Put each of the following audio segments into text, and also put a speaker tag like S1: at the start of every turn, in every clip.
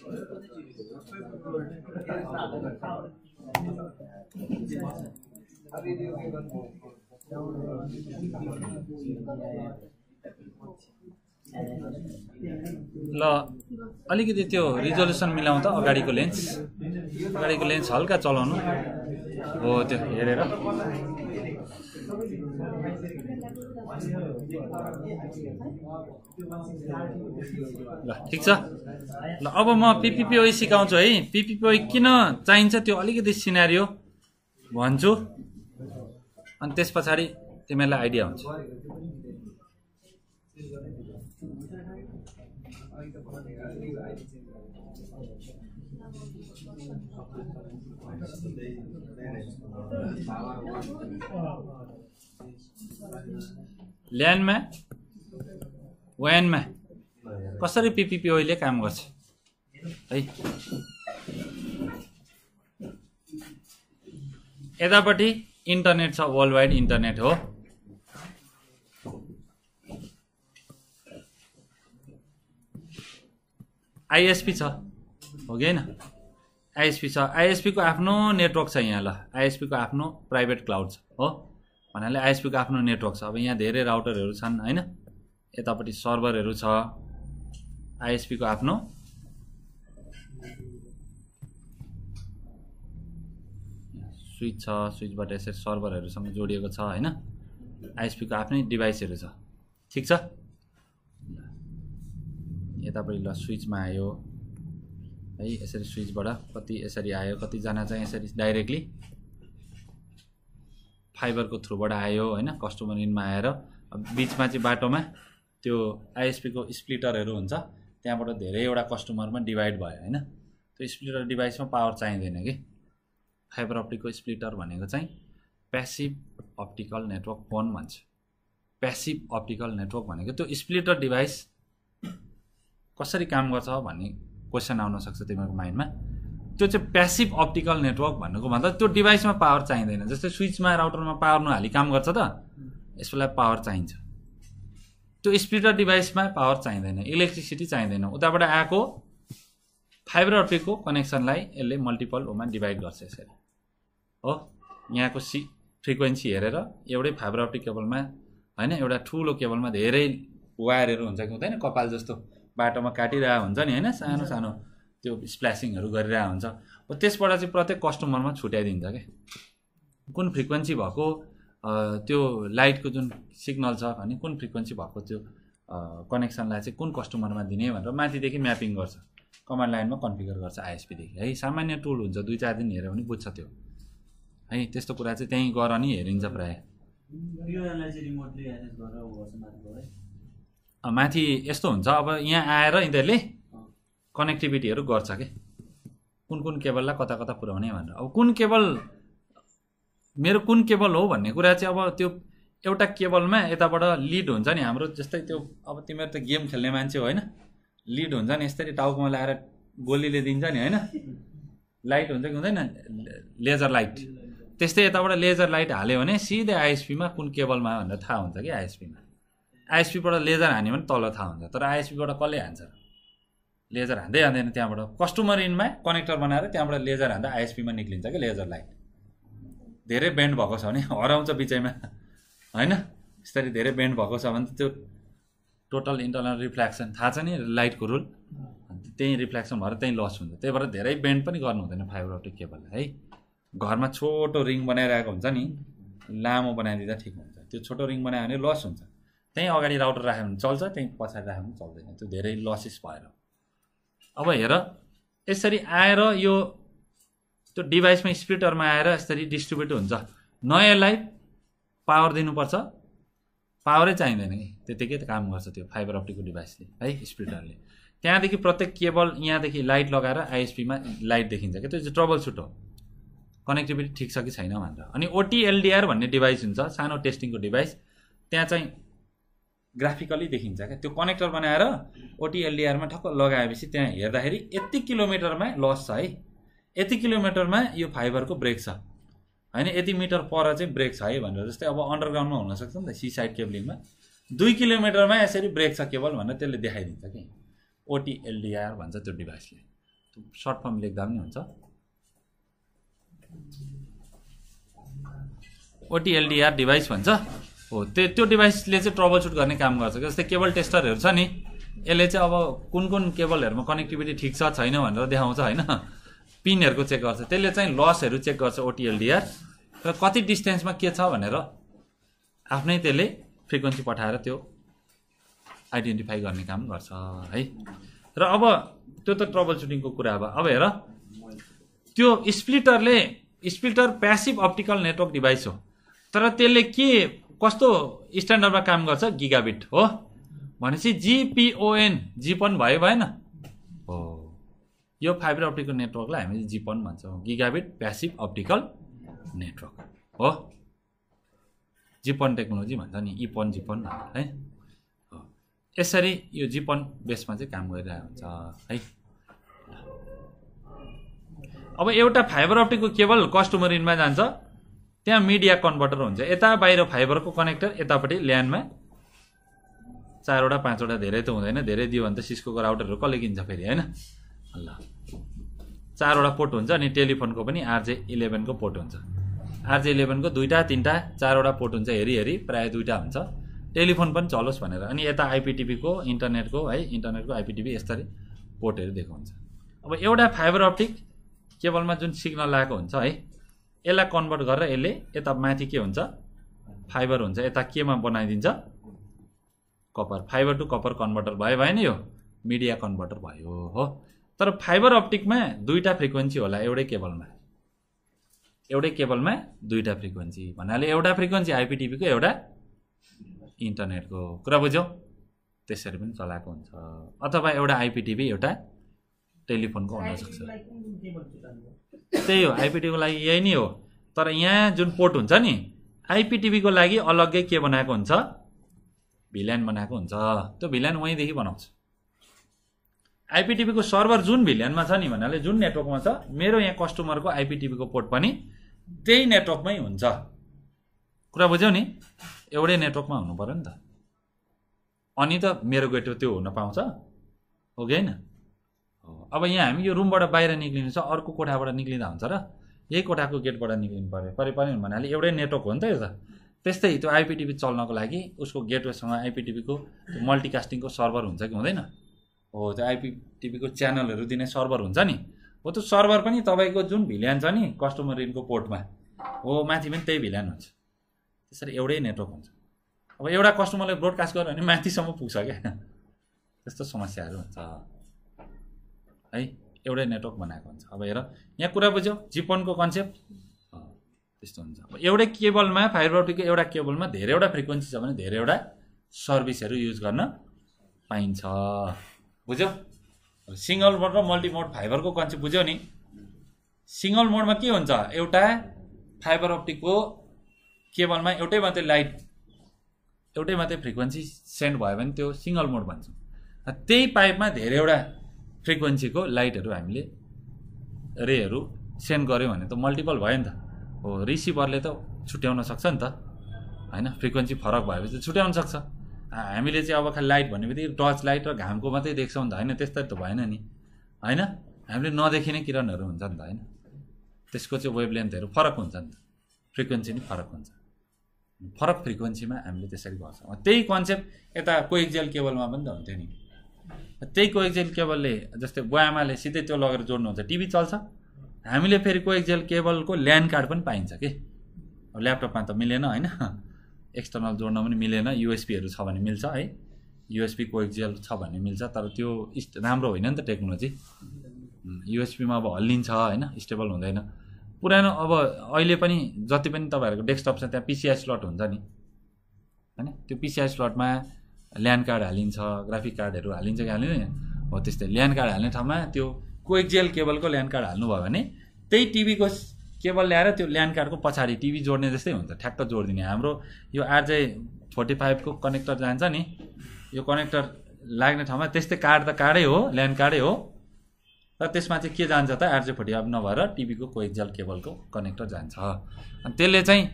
S1: ल अलिकति त्यो रिजोल्युसन मिलाउँ त अगाडिको लेन्स अगाडिको लेन्स हल्का चलाउनु हो त्यो हेरेर ल ठिक छ ल अब म पिपिपिओ e सिकाउँछु है पिपिपिओ e किन चाहिन्छ त्यो अलिकति सिनारियो भन्छु अनि त्यस पछाडि तिमीहरूलाई आइडिया हुन्छ ल्यान्डमा वानमा कसरी पिपिपी ओइले काम गर्छ है यतापट्टि इन्टरनेट छ वर्ल्ड वाइड इन्टरनेट हो आइएसपी छ हो कि होइन आइएसपी छ आइएसपीको आफ्नो नेटवर्क छ यहाँ ल आइएसपीको आफ्नो प्राइभेट क्लाउड छ हो भन्नाले आइएसपीको आफ्नो नेटवर्क छ अब यहाँ धेरै राउटरहरू छन् होइन यतापट्टि सर्भरहरू छ आइएसपीको आफ्नो स्विच छ स्विचबाट यसरी सर्भरहरूसँग जोडिएको छ होइन आइएसपीको आफ्नै डिभाइसहरू छ ठिक छ यतापट्टि ल स्विचमा आयो है यसरी स्विचबाट कति यसरी आयो कतिजना चाहिँ यसरी डाइरेक्टली फाइबरको थ्रुबाट आयो होइन कस्टमर इनमा आएर बिचमा चाहिँ बाटोमा त्यो आइएसपीको स्प्लिटरहरू हुन्छ त्यहाँबाट धेरैवटा कस्टमरमा डिभाइड भयो होइन त्यो स्प्लिटर डिभाइसमा पावर चाहिँदैन कि फाइबर अप्टिकको स्प्लिटर भनेको चाहिँ प्यासिभ अप्टिकल नेटवर्क फोन भन्छ प्यासिभ अप्टिकल नेटवर्क भनेको त्यो स्प्लिटर डिभाइस कसरी काम गर्छ भन्ने क्वेसन आउनसक्छ तिमीहरूको माइन्डमा त्यो चाहिँ प्यासिभ अप्टिकल नेटवर्क भन्नुको भन्दा त्यो डिभाइसमा पावर चाहिँदैन जस्तै स्विचमा राउटरमा पावर नहाली काम गर्छ त यसलाई पावर चाहिन्छ त्यो स्पिड र डिभाइसमा पावर चाहिँदैन इलेक्ट्रिसिटी चाहिँदैन उताबाट आएको फाइबर अप्टिकको कनेक्सनलाई यसले मल्टिपल होमा डिभाइड गर्छ यसरी हो यहाँको सि फ्रिक्वेन्सी हेरेर एउटै फाइबर अप्टिक केबलमा होइन एउटा ठुलो केबलमा धेरै वायरहरू हुन्छ कि हुँदैन कपाल जस्तो बाटोमा काटिरहेको हुन्छ नि होइन सानो सानो त्यो स्प्ल्यासिङहरू गरिरहेको हुन्छ त्यसबाट चाहिँ प्रत्येक कस्टमरमा छुट्याइदिन्छ क्या कुन फ्रिक्वेन्सी भएको त्यो लाइटको जुन सिग्नल छ भने कुन फ्रिक्वेन्सी भएको त्यो कनेक्सनलाई चाहिँ कुन कस्टमरमा दिने भनेर माथिदेखि म्यापिङ गर्छ कमान्ड लाइनमा कन्फिगर गर्छ आइएसपीदेखि है सामान्य टुल हुन्छ दुई चार दिन हेऱ्यो भने बुझ्छ त्यो है त्यस्तो कुरा चाहिँ त्यहीँ गर नि हेरिन्छ प्रायः माथि यस्तो हुन्छ अब यहाँ आएर यिनीहरूले कनेक्टिभिटीहरू गर्छ कि कुन कुन केबललाई कता कता पुऱ्याउने भनेर अब कुन केबल मेरो कुन केबल हो भन्ने कुरा चाहिँ अब त्यो एउटा केबलमा यताबाट लिड हुन्छ नि हाम्रो जस्तै त्यो अब तिमीहरू त गेम खेल्ने मान्छे हो होइन लिड हुन्छ नि यसरी टाउकोमा लगाएर गोलीले दिन्छ नि होइन लाइट हुन्छ कि हुँदैन लेजर लाइट त्यस्तै यताबाट लेजर लाइट हाल्यो भने सिधै आइएसपीमा कुन केबलमा भनेर थाहा हुन्छ कि आइएसपीमा आइएसपीबाट लेजर हान्यो भने तल थाहा हुन्छ तर आइएसपीबाट कसले हान्छ लेजर हान्दै हान्दैन त्यहाँबाट कस्टमर इनमा कनेक्टर बनाएर त्यहाँबाट लेजर हान्दा आइएसपीमा निक्लिन्छ क्या लेजर लाइट धेरै बेन्ड भएको छ भने हराउँछ बिचैमा होइन यसरी धेरै बेन्ड भएको छ भने त्यो टोटल इन्टरनल रिफ्लेक्सन थाहा छ नि लाइटको रुल त्यहीँ रिफ्ल्याक्सन भएर त्यहीँ लस हुन्छ त्यही भएर धेरै बेन्ड पनि गर्नु हुँदैन फाइबर अप्टिक केबल है घरमा छोटो रिङ बनाइरहेको हुन्छ नि लामो बनाइदिँदा ठिक हुन्छ त्यो छोटो रिङ बनायो भने लस हुन्छ त्यहीँ अगाडि राउटर राख्यो भने चल्छ त्यहीँ पछाडि राख्यो भने चल्दैन त्यो धेरै लसेस भएर अब हेर यसरी आएर यो त्यो डिभाइसमा स्प्रिटरमा आएर यसरी डिस्ट्रिब्युट हुन्छ नयाँलाई पावर दिनुपर्छ पावरै चाहिँदैन कि त्यतिकै काम गर्छ त्यो फाइबर अप्टिकको डिभाइसले है स्प्रिटरले त्यहाँदेखि प्रत्येक केबल यहाँदेखि लाइट लगाएर आइएसपीमा लाइट देखिन्छ क्या त्यो चाहिँ ट्रबल सुट हो कनेक्टिभिटी ठिक छ कि छैन भनेर अनि ओटिएलडिआर भन्ने डिभाइस हुन्छ सानो टेस्टिङको डिभाइस त्यहाँ चाहिँ ग्राफिकली देखिन्छ क्या त्यो कनेक्टर बनाएर ओटिएलडिआरमा ठक्क लगाएपछि त्यहाँ हेर्दाखेरि यति किलोमिटरमा लस छ है यति किलोमिटरमा यो फाइबरको ब्रेक छ होइन यति मिटर पर चाहिँ ब्रेक छ है भनेर जस्तै अब अन्डरग्राउन्डमा हुनसक्छ नि त सी साइड केबलिङमा दुई किलोमिटरमा यसरी ब्रेक छ केबल भनेर त्यसले देखाइदिन्छ कि ओटिएलडिआर भन्छ त्यो डिभाइसले सर्ट फर्म लेख्दा पनि हुन्छ ओटिएलडिआर डिभाइस भन्छ हो त्यो त्यो डिभाइसले चाहिँ ट्रबल सुट गर्ने काम गर्छ जस्तै केबल टेस्टरहरू छ नि यसले चाहिँ अब कुन कुन केबलहरूमा कनेक्टिभिटी ठिक छ छैन भनेर देखाउँछ होइन पिनहरूको चेक गर्छ त्यसले चाहिँ लसहरू चेक गर्छ ओटिएलडिआर र कति डिस्टेन्समा के छ भनेर आफ्नै त्यसले फ्रिक्वेन्सी पठाएर त्यो आइडेन्टिफाई गर्ने काम गर्छ है र अब त्यो त ट्रबल सुटिङको कुरा अब अब हेर त्यो स्प्लिटरले splitter passive optical network device हो तर त्यसले के कस्तो स्ट्यान्डर्डमा काम गर्छ गिगाबिट हो भनेपछि जिपिओएन जिपन भयो भएन हो यो फाइबर अप्टिकल नेटवर्कलाई हामी जिपन भन्छौँ गिगाबिट प्यासिभ अप्टिकल नेटवर्क हो जिपन टेक्नोलोजी भन्छ नि इपन e जिपन है यसरी यो जिपन बेसमा चाहिँ काम गरिरहेको हुन्छ है अब एउटा फाइबर अप्टिकको केबल कस्टमर इनमा जान्छ त्यहाँ मिडिया कन्भर्टर हुन्छ यता बाहिर फाइबरको कनेक्टर यतापट्टि ल्यान्डमा चारवटा पाँचवटा धेरै त हुँदैन धेरै दियो भने त सिस्कोको राउटरहरू कसले किन्छ फेरि होइन ल चारवटा पोर्ट हुन्छ अनि टेलिफोनको पनि आरजे इलेभेनको पोर्ट हुन्छ आरजे इलेभेनको दुईवटा तिनवटा चारवटा पोर्ट हुन्छ हेरी हेरी प्रायः दुईवटा हुन्छ टेलिफोन पनि चलोस् भनेर अनि यता आइपिटिभीको इन्टरनेटको है इन्टरनेटको आइपिटिभी यसरी पोर्टहरू दिएको हुन्छ अब एउटा फाइबर अप्टिक केबलमा जुन सिग्नल आएको हुन्छ है यसलाई कन्भर्ट गरेर यसले यता माथि के हुन्छ फाइबर हुन्छ यता केमा बनाइदिन्छ copper fibre to copper converter भयो भएन यो मिडिया कन्भर्टर भयो हो तर फाइबर अप्टिकमा दुईवटा फ्रिक्वेन्सी होला एउटै केबलमा एउटै केबलमा दुईवटा फ्रिक्वेन्सी भन्नाले एउटा फ्रिक्वेन्सी आइपिटिभीको एउटा इन्टरनेटको कुरा बुझ्यौ त्यसरी पनि चलाएको हुन्छ अथवा एउटा आइपिटिभी एउटा टेलिफोनको हुनसक्छ त्यही हो आइपिटिभीको लागि यही नै हो तर यहाँ जुन पोर्ट हुन्छ नि आइपिटिभीको लागि अलग्गै के बनाएको हुन्छ भिल्यान बनाएको हुन्छ त्यो भिल्यान वहीँदेखि बनाउँछ आइपिटिभीको सर्भर जुन भिल्यानमा छ नि भन्नाले जुन नेटवर्कमा छ मेरो यहाँ कस्टमरको आइपिटिभीको पोर्ट पनि त्यही नेटवर्कमै हुन्छ कुरा बुझ्यौ नि एउटै नेटवर्कमा हुनु पऱ्यो नि त अनि त मेरो गेटवे त्यो हुन पाउँछ हो कि होइन अब यहाँ हामी यो रुमबाट बाहिर निक्लिनु छ अर्को कोठाबाट निक्लिँदा हुन्छ र यही कोठाको गेटबाट निक्लिनु पऱ्यो परे पनि भन्नाले एउटै नेटवर्क हो नि त यो त त्यस्तै त्यो आइपिटिभी चल्नको लागि उसको गेटवेसँग आइपिटिभीको मल्टिकास्टिङको सर्भर हुन्छ कि हुँदैन हो त्यो आइपिटिभीको च्यानलहरू दिने सर्भर हुन्छ नि हो त्यो सर्भर पनि तपाईँको जुन भिल्यान छ नि कस्टमर इनको पोर्टमा हो माथि पनि त्यही भिल्यान हुन्छ त्यसरी एउटै नेटवर्क हुन्छ अब एउटा कस्टमरले ब्रोडकास्ट गर्यो भने माथिसम्म पुग्छ क्या त्यस्तो समस्याहरू हुन्छ है एउटै नेटवर्क बनाएको हुन्छ अब हेर यहाँ कुरा बुझ्यौ जिपनको कन्सेप्ट त्यस्तो हुन्छ अब एउटै केबलमा फाइबर अप्टिकको एउटा केबलमा धेरैवटा फ्रिक्वेन्सी छ भने धेरैवटा सर्भिसहरू युज गर्न पाइन्छ बुझ्यौ सिङ्गल मोड र मल्टी मल्टिमोड फाइबरको कन्सेप्ट बुझ्यौ नि सिङ्गल मोडमा के हुन्छ एउटा फाइबर अप्टिकको केबलमा एउटै मात्रै लाइट एउटै मात्रै फ्रिक्वेन्सी सेन्ड भयो भने त्यो सिङ्गल मोड भन्छ त्यही पाइपमा धेरैवटा फ्रिक्वेन्सीको लाइटहरू हामीले रेहरू सेन्ड गऱ्यौँ भने त मल्टिपल भयो नि त हो रिसिभरले त छुट्याउन सक्छ नि त होइन फ्रिक्वेन्सी फरक भएपछि छुट्याउन सक्छ हामीले चाहिँ अब खालि लाइट भन्ने बित्तिकै टर्च लाइट र घामको मात्रै देख्छौँ नि त होइन त्यस्तै त भएन नि होइन हामीले नदेखिने किरणहरू हुन्छ नि त होइन त्यसको चाहिँ वेभ फरक हुन्छ नि त फ्रिक्वेन्सी नै फरक हुन्छ फरक फ्रिक्वेन्सीमा हामीले त्यसरी गर्छौँ त्यही कन्सेप्ट यता कोइक्जेल केबलमा पनि त हुन्थ्यो नि त्यही कोएक्जेल केबलले जस्तै बुवामाले सिधै त्यो लगेर जोड्नुहुन्छ टिभी चल्छ हामीले फेरि कोएक्जेल केबलको ल्यान्ड कार्ड पनि पाइन्छ कि अब ल्यापटपमा त मिलेन होइन एक्सटर्नल जोड्न पनि मिलेन युएसपीहरू छ भने मिल्छ है युएसपी कोएक्जेल छ भने मिल्छ तर त्यो राम्रो होइन नि त टेक्नोलोजी युएसपीमा अब हल्लिन्छ होइन स्टेबल हुँदैन पुरानो अब अहिले पनि जति पनि तपाईँहरूको डेस्कटप छ त्यहाँ पिसिआई स्लट हुन्छ नि होइन त्यो पिसिआई स्लटमा ल्यान्ड कार्ड हालिन्छ ग्राफिक कार्डहरू हालिन्छ कि हालिँदैन हो त्यस्तै ल्यान्ड कार्ड हाल्ने ठाउँमा त्यो कोइक्जेल केबलको ल्यान्ड कार्ड हाल्नुभयो भने त्यही टिभीको केबल ल्याएर त्यो ल्यान्ड कार्डको पछाडि टिभी जोड्ने जस्तै हुन्छ ठ्याक्क जोडिदिने हाम्रो यो आरजे फोर्टी फाइभको कनेक्टर जान्छ नि यो कनेक्टर लाग्ने ठाउँमा त्यस्तै कार्ड त कार्डै हो ल्यान्ड कार्डै हो र त्यसमा चाहिँ के जान्छ त आरजे फोर्टी फाइभ नभएर टिभीको कोएक्जेल केबलको कनेक्टर जान्छ अनि त्यसले चाहिँ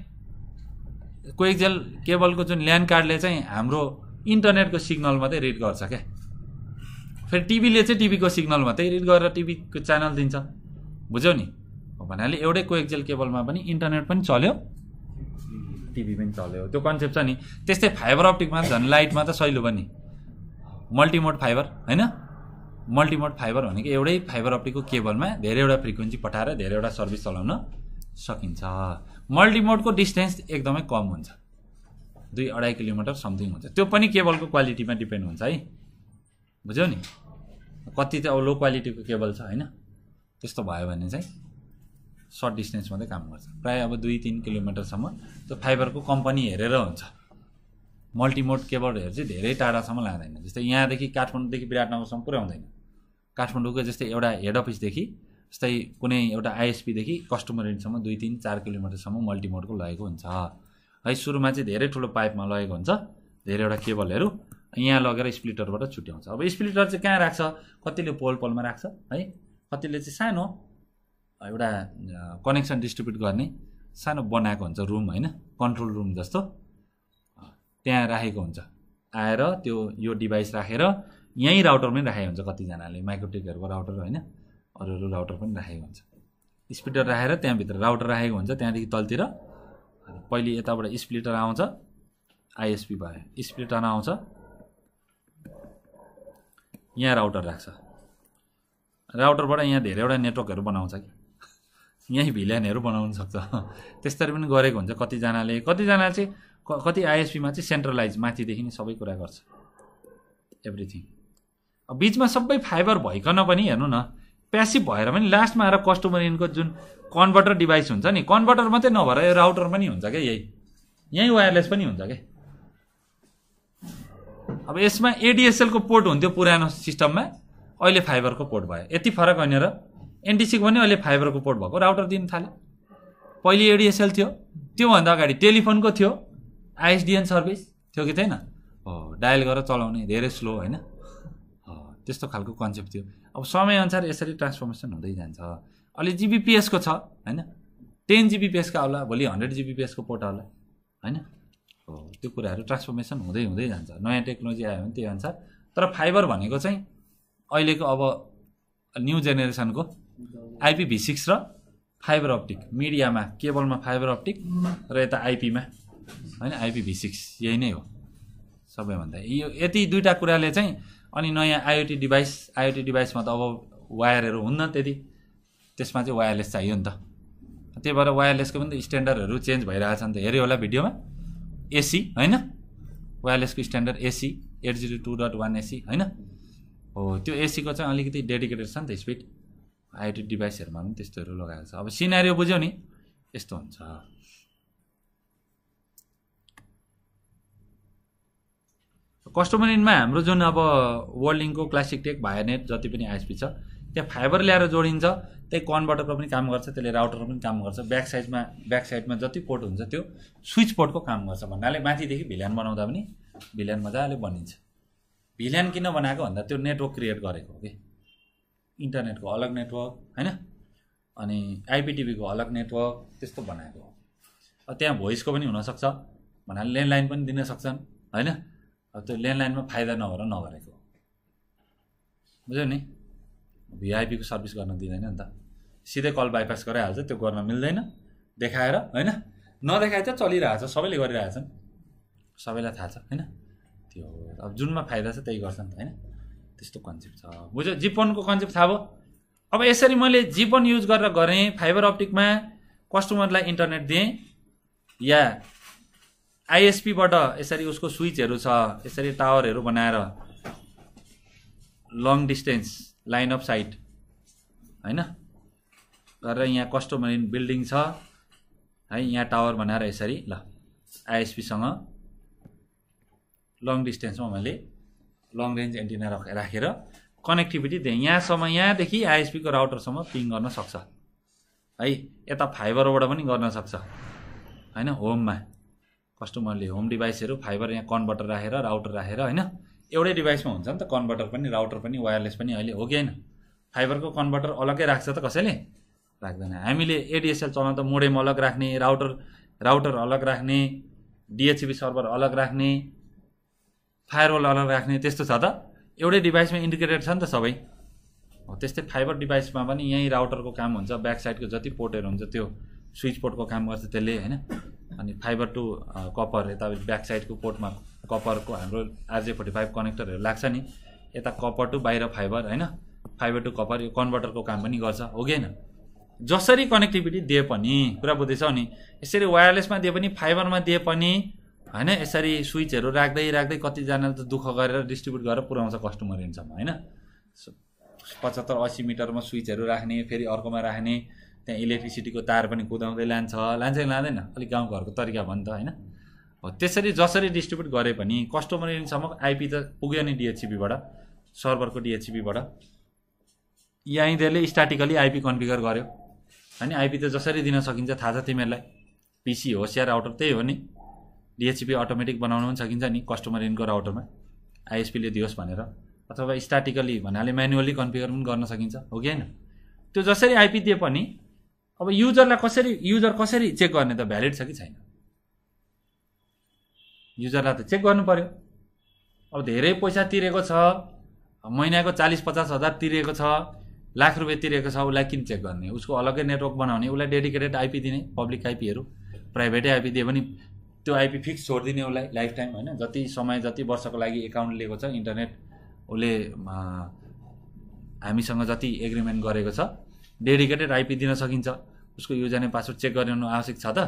S1: कोएक्जेल केबलको जुन ल्यान्ड कार्डले चाहिँ हाम्रो इन्टरनेटको सिग्नल मात्रै रिड गर्छ क्या फेरि टिभीले चाहिँ टिभीको सिग्नल मात्रै रिड गरेर टिभीको च्यानल दिन्छ बुझ्यौ नि भन्नाले एउटै कोएक्जेल केबलमा पनि इन्टरनेट पनि चल्यो टिभी पनि चल्यो त्यो कन्सेप्ट छ नि त्यस्तै फाइबर अप्टिकमा झन् लाइटमा त सहिलो पनि मल्टिमोड फाइबर होइन मल्टिमोड फाइबर भनेको एउटै फाइबर अप्टिकको केबलमा धेरैवटा फ्रिक्वेन्सी पठाएर धेरैवटा सर्भिस चलाउन सकिन्छ मल्टिमोडको डिस्टेन्स एकदमै कम हुन्छ दुई अढाई किलोमिटर समथिङ हुन्छ त्यो पनि केबलको क्वालिटीमा डिपेन्ड हुन्छ है बुझ्यौ नि कति चाहिँ अब लो क्वालिटीको केबल छ होइन त्यस्तो भयो भने चाहिँ सर्ट डिस्टेन्स मात्रै काम गर्छ प्रायः अब दुई तिन किलोमिटरसम्म त्यो फाइबरको कम्पनी हेरेर हुन्छ मल्टिमोड केबलहरू चाहिँ धेरै टाढासम्म लाँदैन जस्तै यहाँदेखि काठमाडौँदेखि विराटनगरसम्म पुरै हुँदैन काठमाडौँको जस्तै एउटा हेड अफिसदेखि जस्तै कुनै एउटा आइएसपीदेखि कस्टमर एन्डसम्म दुई तिन चार किलोमिटरसम्म मल्टिमोडको लगेको हुन्छ है सुरुमा चाहिँ धेरै ठुलो पाइपमा लगेको हुन्छ धेरैवटा केबलहरू यहाँ लगेर स्प्लिटरबाट छुट्याउँछ अब स्प्लिटर चाहिँ कहाँ राख्छ कतिले पोल पोलमा राख्छ है कतिले चाहिँ सानो एउटा कनेक्सन डिस्ट्रिब्युट गर्ने सानो बनाएको हुन्छ रुम होइन कन्ट्रोल रुम जस्तो त्यहाँ राखेको हुन्छ आएर त्यो यो डिभाइस राखेर यहीँ राउटर पनि राखेको हुन्छ कतिजनाले माइक्रोटेकहरूको राउटर होइन अरू अरू राउटर पनि राखेको हुन्छ स्पिटर राखेर त्यहाँभित्र राउटर राखेको हुन्छ त्यहाँदेखि तलतिर पहिले यताबाट स्प्लिटर आउँछ आइएसपी भयो स्प्लिटर आउँछ यहाँ राउटर राख्छ राउटरबाट यहाँ धेरैवटा नेटवर्कहरू बनाउँछ कि यहीँ भिल्यानहरू बनाउनु सक्छ त्यस्तरी पनि गरेको हुन्छ कतिजनाले कतिजना चाहिँ कति आइएसपीमा चाहिँ सेन्ट्रलाइज माथिदेखि नै सबै कुरा गर्छ एभ्रिथिङ बिचमा सबै फाइबर भइकन पनि हेर्नु न प्यासिभ भएर पनि लास्टमा आएर कस्टमर इनको जुन कन्भर्टर डिभाइस हुन्छ नि कन्भर्टर मात्रै नभएर यो राउटर पनि हुन्छ क्या यही यहीँ वायरलेस पनि हुन्छ क्या अब यसमा एडिएसएलको पोर्ट हुन्थ्यो पुरानो सिस्टममा अहिले फाइबरको पोर्ट भयो यति फरक होइन र एनटिसीको पनि अहिले फाइबरको पोर्ट भएको राउटर दिन थाल्यो पहिले एडिएसएल थियो त्योभन्दा अगाडि टेलिफोनको थियो आइएसडिएन सर्भिस थियो कि थिएन हो डायल गरेर चलाउने धेरै स्लो होइन त्यस्तो खालको कन्सेप्ट थियो अब समयअनुसार यसरी ट्रान्सफर्मेसन हुँदै जान्छ अहिले जिबिपिएसको छ होइन टेन जिबिपिएसको आउला भोलि हन्ड्रेड जिबिपिएसको पोर्ट आउला होइन हो त्यो कुराहरू ट्रान्सफर्मेसन हुँदै हुँदै जान्छ नयाँ टेक्नोलोजी आयो भने त्यही अनुसार तर फाइबर भनेको चाहिँ अहिलेको अब न्यु जेनेरेसनको आइपिभी सिक्स र फाइबर अप्टिक मिडियामा केबलमा फाइबर अप्टिक र यता आइपीमा होइन आइपिभी सिक्स यही नै हो सबैभन्दा यो यति दुईवटा कुराले चाहिँ अनि नयाँ आइओटी डिभाइस आइओटी डिभाइसमा त अब वायरहरू हुन्न त्यति त्यसमा चाहिँ वायरलेस चाहियो नि त त्यही भएर वायरलेसको पनि त स्ट्यान्डर्डहरू चेन्ज भइरहेको छ नि त हेऱ्यो होला भिडियोमा एसी होइन वायरलेसको standard AC eight zero two dot one AC होइन हो त्यो एसीको चाहिँ अलिकति डेडिकेटेड छ नि त स्पिड आइटी डिभाइसहरूमा पनि त्यस्तोहरू लगाएको छ अब सिनेरियो बुझ्यो नि यस्तो हुन्छ कस्टमर इनमा हाम्रो जुन अब वर्ल्डिङको क्लासिक टेक भायोनेट जति पनि आइएसपी छ त्यहाँ फाइबर ल्याएर जोडिन्छ त्यही कन्भर्टरको पनि काम गर्छ त्यसले राउटरको पनि काम गर्छ ब्याक साइडमा ब्याक साइडमा जति पोर्ट हुन्छ त्यो स्विच पोर्टको काम गर्छ भन्नाले माथिदेखि भिल्यान बनाउँदा पनि भिल्यान मजाले बनिन्छ भिल्यान किन बनाएको भन्दा त्यो नेटवर्क क्रिएट गरेको हो कि इन्टरनेटको अलग नेटवर्क होइन अनि आइपिटिभीको अलग नेटवर्क त्यस्तो बनाएको हो त्यहाँ भोइसको पनि हुनसक्छ भन्नाले ल्यान्डलाइन पनि दिन सक्छन् होइन अब त्यो ल्यान्डलाइनमा फाइदा नभएर नगरेको बुझ्यो नि भिआइपीको सर्भिस गर्न दिँदैन नि त सिधै कल बाइपास गराइहाल्छ त्यो गर्न मिल्दैन देखाएर होइन नदेखाए त चलिरहेछ सबैले गरिरहेछन् सबैलाई थाहा छ होइन त्यो अब जुनमा फाइदा छ त्यही गर्छन् होइन त्यस्तो कन्सेप्ट छ बुझ्यो जिपोनको कन्सेप्ट थाहा भयो अब यसरी मैले जिपोन युज गरेर गरेँ फाइबर अप्टिकमा कस्टमरलाई इन्टरनेट दिएँ या आइएसपीबाट यसरी उसको स्विचहरू छ यसरी टावरहरू बनाएर long distance line of sight होइन गरेर यहाँ कस्टमर इन बिल्डिङ छ है यहाँ टावर बनाएर यसरी ल आइएसपीसँग लङ डिस्टेन्समा मैले लङ रेन्ज एन्टिना राखेर कनेक्टिभिटी दिएँ यहाँसम्म यहाँदेखि आइएसपीको राउटरसम्म पिङ गर्न सक्छ है यता फाइबरबाट पनि गर्न सक्छ होइन होममा कस्टमरले होम डिभाइसहरू फाइबर यहाँ कन्भर्टर राखेर राउटर राखेर होइन एउटै डिभाइसमा हुन्छ नि त कन्भर्टर पनि राउटर पनि वायरलेस पनि अहिले हो कि होइन फाइबरको कन्भर्टर अलग्गै राख्छ त कसैले राख्दैन हामीले एडिएसएल चलाउँदा मोडेम अलग राख्ने राउटर राउटर अलग राख्ने डिएचपी सर्भर अलग राख्ने फायरवल अलग राख्ने त्यस्तो छ त एउटै डिभाइसमा इन्टिग्रेटेड छ नि त सबै हो त्यस्तै फाइबर डिभाइसमा पनि यहीँ राउटरको काम हुन्छ ब्याक साइडको जति पोर्टहरू हुन्छ त्यो स्विच पोर्टको काम गर्छ त्यसले होइन अनि फाइबर टु कपर यता ब्याक साइडको पोर्टमा कपरको हाम्रो आरजे फोर्टी फाइभ कनेक्टरहरू लाग्छ नि यता कपर टु बाहिर फाइबर होइन फाइबर टु कपर यो कन्भर्टरको काम पनि गर्छ हो कि होइन जसरी कनेक्टिभिटी दिए पनि कुरा बुझ्दैछौ नि यसरी वायरलेसमा दिए पनि फाइबरमा दिए पनि होइन यसरी स्विचहरू राख्दै राख्दै कतिजनाले त दुःख गरेर डिस्ट्रिब्युट गरेर पुऱ्याउँछ कस्टमर एन्डसम्म होइन पचहत्तर असी मिटरमा स्विचहरू राख्ने फेरि अर्कोमा राख्ने त्यहाँ इलेक्ट्रिसिटीको तार पनि कुदाउँदै लान्छ लान्छ कि लाँदैन अलिक गाउँघरको तरिका भन् त होइन हो त्यसरी जसरी डिस्ट्रिब्युट गरे पनि कस्टमर इन्डसम्म आइपी त पुग्यो नि डिएचसिपीबाट सर्भरको डिएचसिपीबाट यहाँनिरले स्टाटिकली आइपी कन्फिगर गर्यो होइन आइपी त जसरी दिन सकिन्छ थाहा छ तिमीहरूलाई पिसी होस् या राउटर त्यही हो नि डिएचसिपी अटोमेटिक बनाउनु पनि सकिन्छ नि कस्टमर इनको राउटरमा आइएसपीले दियोस् भनेर अथवा स्टाटिकली भन्नाले म्यानुअली कन्फिगर पनि गर्न सकिन्छ हो कि होइन त्यो जसरी आइपी दिए पनि अब युजरलाई कसरी युजर कसरी चेक गर्ने त भ्यालिड छ कि छैन युजरलाई त चेक गर्नु पर्यो अब धेरै पैसा तिरेको छ महिनाको चालिस पचास हजार तिरेको छ लाख रुपियाँ तिरेको छ उसलाई किन चेक गर्ने उसको अलग्गै नेटवर्क बनाउने उसलाई डेडिकेटेड आइपी दिने पब्लिक आइपीहरू प्राइभेटै आइपी दिए पनि त्यो आइपी फिक्स छोडिदिने उसलाई लाइफ टाइम होइन जति समय जति वर्षको लागि एकाउन्ट लिएको छ इन्टरनेट उसले हामीसँग जति एग्रिमेन्ट गरेको छ डेडिकेटेड आइपी दिन सकिन्छ उसको युजर नेम पासवर्ड चेक गरिरहनु आवश्यक छ त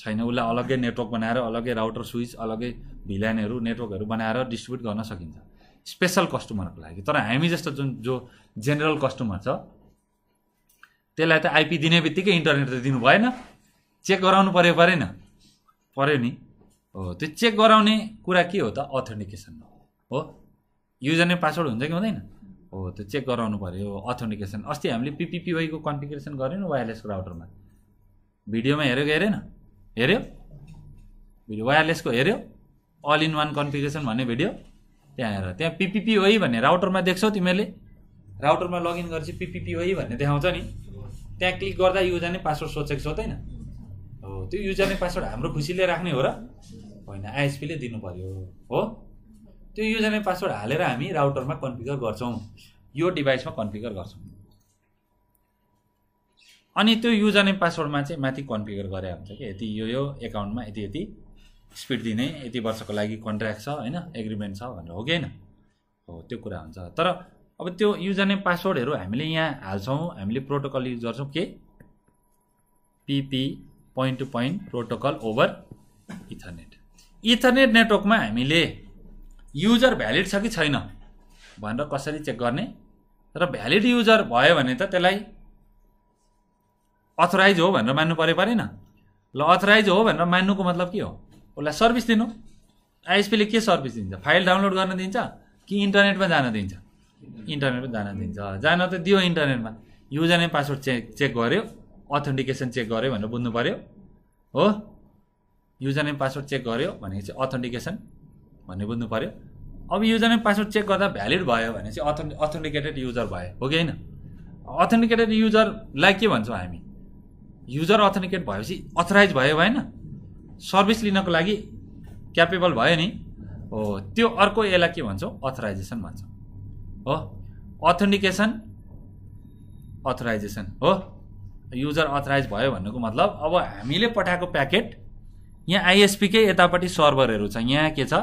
S1: छैन उसलाई अलग्गै नेटवर्क बनाएर अलग्गै राउटर स्विच अलग्गै भिल्यानहरू नेटवर्कहरू बनाएर डिस्ट्रिब्युट गर्न सकिन्छ स्पेसल कस्टमरको लागि तर हामी जस्तो जुन जो जेनरल कस्टमर छ त्यसलाई त आइपी दिने बित्तिकै इन्टरनेट त दिनु भएन चेक गराउनु पऱ्यो परेन पऱ्यो नि हो त्यो चेक गराउने कुरा के हो त अथेन्टिकेसन हो युजर नेम पासवर्ड हुन्छ कि हुँदैन हो त्यो चेक गराउनु पऱ्यो अथेन्टिकेसन अस्ति हामीले पिपिपिवाईको कन्फिगरेसन नि वायरलेसको राउटरमा भिडियोमा हेऱ्यो कि हेरेन हेऱ्यो भिडियो वायरलेसको हेऱ्यो अल इन वान कन्फिगरेसन भन्ने भिडियो त्यहाँ हेर त्यहाँ पिपिपिओई भन्ने राउटरमा देख्छौ तिमीहरूले राउटरमा लगइन गरेपछि पिपिपिओई भन्ने देखाउँछ नि त्यहाँ क्लिक गर्दा युजर नै पासवर्ड सोचेको सोध्दैन हो त्यो युजर नै पासवर्ड हाम्रो खुसीले राख्ने हो र होइन आइएसपीले दिनु पऱ्यो हो त्यो युजरनेम पासवर्ड हालेर हामी राउटरमा कन्फिगर गर्छौँ यो डिभाइसमा कन्फिगर गर्छौँ अनि त्यो युजरनेम पासवर्डमा चाहिँ माथि कन्फिगर गरे हुन्छ कि यति यो यो एकाउन्टमा यति यति स्पिड दिने यति वर्षको लागि कन्ट्र्याक्ट छ होइन एग्रिमेन्ट छ भनेर हो कि होइन हो त्यो कुरा हुन्छ तर अब त्यो युजरनेम पासवर्डहरू हामीले यहाँ हाल्छौँ हामीले प्रोटोकल युज गर्छौँ के PP point to point protocol over ethernet ethernet नेटवर्कमा हामीले युजर भ्यालिड छ कि छैन भनेर कसरी चेक गर्ने र भ्यालिड युजर भयो भने त त्यसलाई अथोराइज हो भनेर मान्नु पऱ्यो परेन ल अथोराइज हो भनेर मान्नुको मतलब के हो उसलाई सर्भिस दिनु आइएसपीले के सर्भिस दिन्छ फाइल डाउनलोड गर्न दिन्छ कि इन्टरनेटमा जान दिन्छ इन्टरनेटमा जान दिन्छ जान त दियो इन्टरनेटमा युजर नै पासवर्ड चेक चेक गर्यो अथेन्टिकेसन चेक गर्यो भनेर बुझ्नु पऱ्यो हो युजर नै पासवर्ड चेक भने भनेपछि अथेन्टिकेसन भन्ने बुझ्नु पऱ्यो अब युजर पासवर्ड चेक गर्दा भ्यालिड भयो भने चाहिँ अथ अथेन्टिकेटेड युजर भयो हो कि होइन अथेन्टिकेटेड युजरलाई के भन्छौँ हामी युजर अथेन्टिकेट भएपछि अथराइज भयो भएन सर्भिस लिनको लागि क्यापेबल भयो नि हो त्यो अर्को यसलाई के भन्छौँ अथराइजेसन भन्छौँ हो अथेन्टिकेसन अथराइजेसन हो युजर अथराइज भयो भन्नुको मतलब अब हामीले पठाएको प्याकेट यहाँ आइएसपीकै यतापट्टि सर्भरहरू छ यहाँ के छ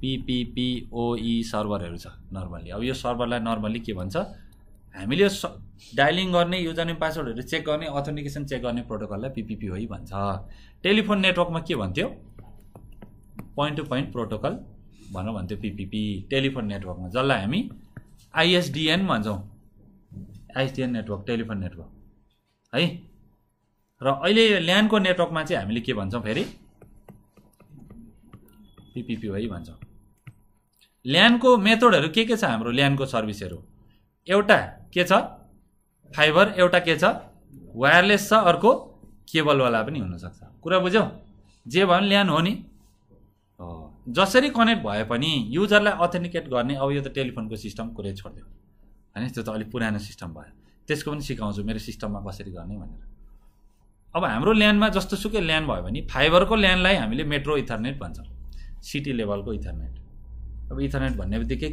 S1: पिपिपिओई e सर्भरहरू छ नर्मल्ली अब यो सर्भरलाई नर्मल्ली के भन्छ हामीले यो डाइलिङ गर्ने नेम पासवर्डहरू चेक गर्ने अथेन्टिकेसन चेक गर्ने प्रोटोकललाई पिपिपिओई e भन्छ टेलिफोन नेटवर्कमा के भन्थ्यो पोइन्ट टु पोइन्ट प्रोटोकल भनौँ भन्थ्यो पिपिपी टेलिफोन नेटवर्कमा जसलाई हामी आइएसडिएन भन्छौँ आइएसडिएन नेटवर्क टेलिफोन नेटवर्क है र अहिले यो ल्यान्डको नेटवर्कमा चाहिँ हामीले के भन्छौँ फेरि है e भन्छौँ ल्यान्डको मेथडहरू के के छ हाम्रो ल्यान्डको सर्भिसहरू एउटा के छ फाइबर एउटा के छ वायरलेस छ अर्को केबलवाला पनि हुनसक्छ कुरा बुझ्यौ जे भयो भने ल्यान्ड हो नि जसरी कनेक्ट भए पनि युजरलाई अथेन्टिकेट गर्ने अब यो त टेलिफोनको सिस्टम कुरै छोडिदियो होइन त्यो त अलिक पुरानो सिस्टम भयो त्यसको पनि सिकाउँछु मेरो सिस्टममा कसरी गर्ने भनेर अब हाम्रो ल्यान्डमा जस्तो सुकै ल्यान्ड भयो भने फाइबरको ल्यान्डलाई हामीले मेट्रो इथरनेट भन्छौँ सिटी लेभलको इथरनेट अब इथरनेट भन्ने बित्तिकै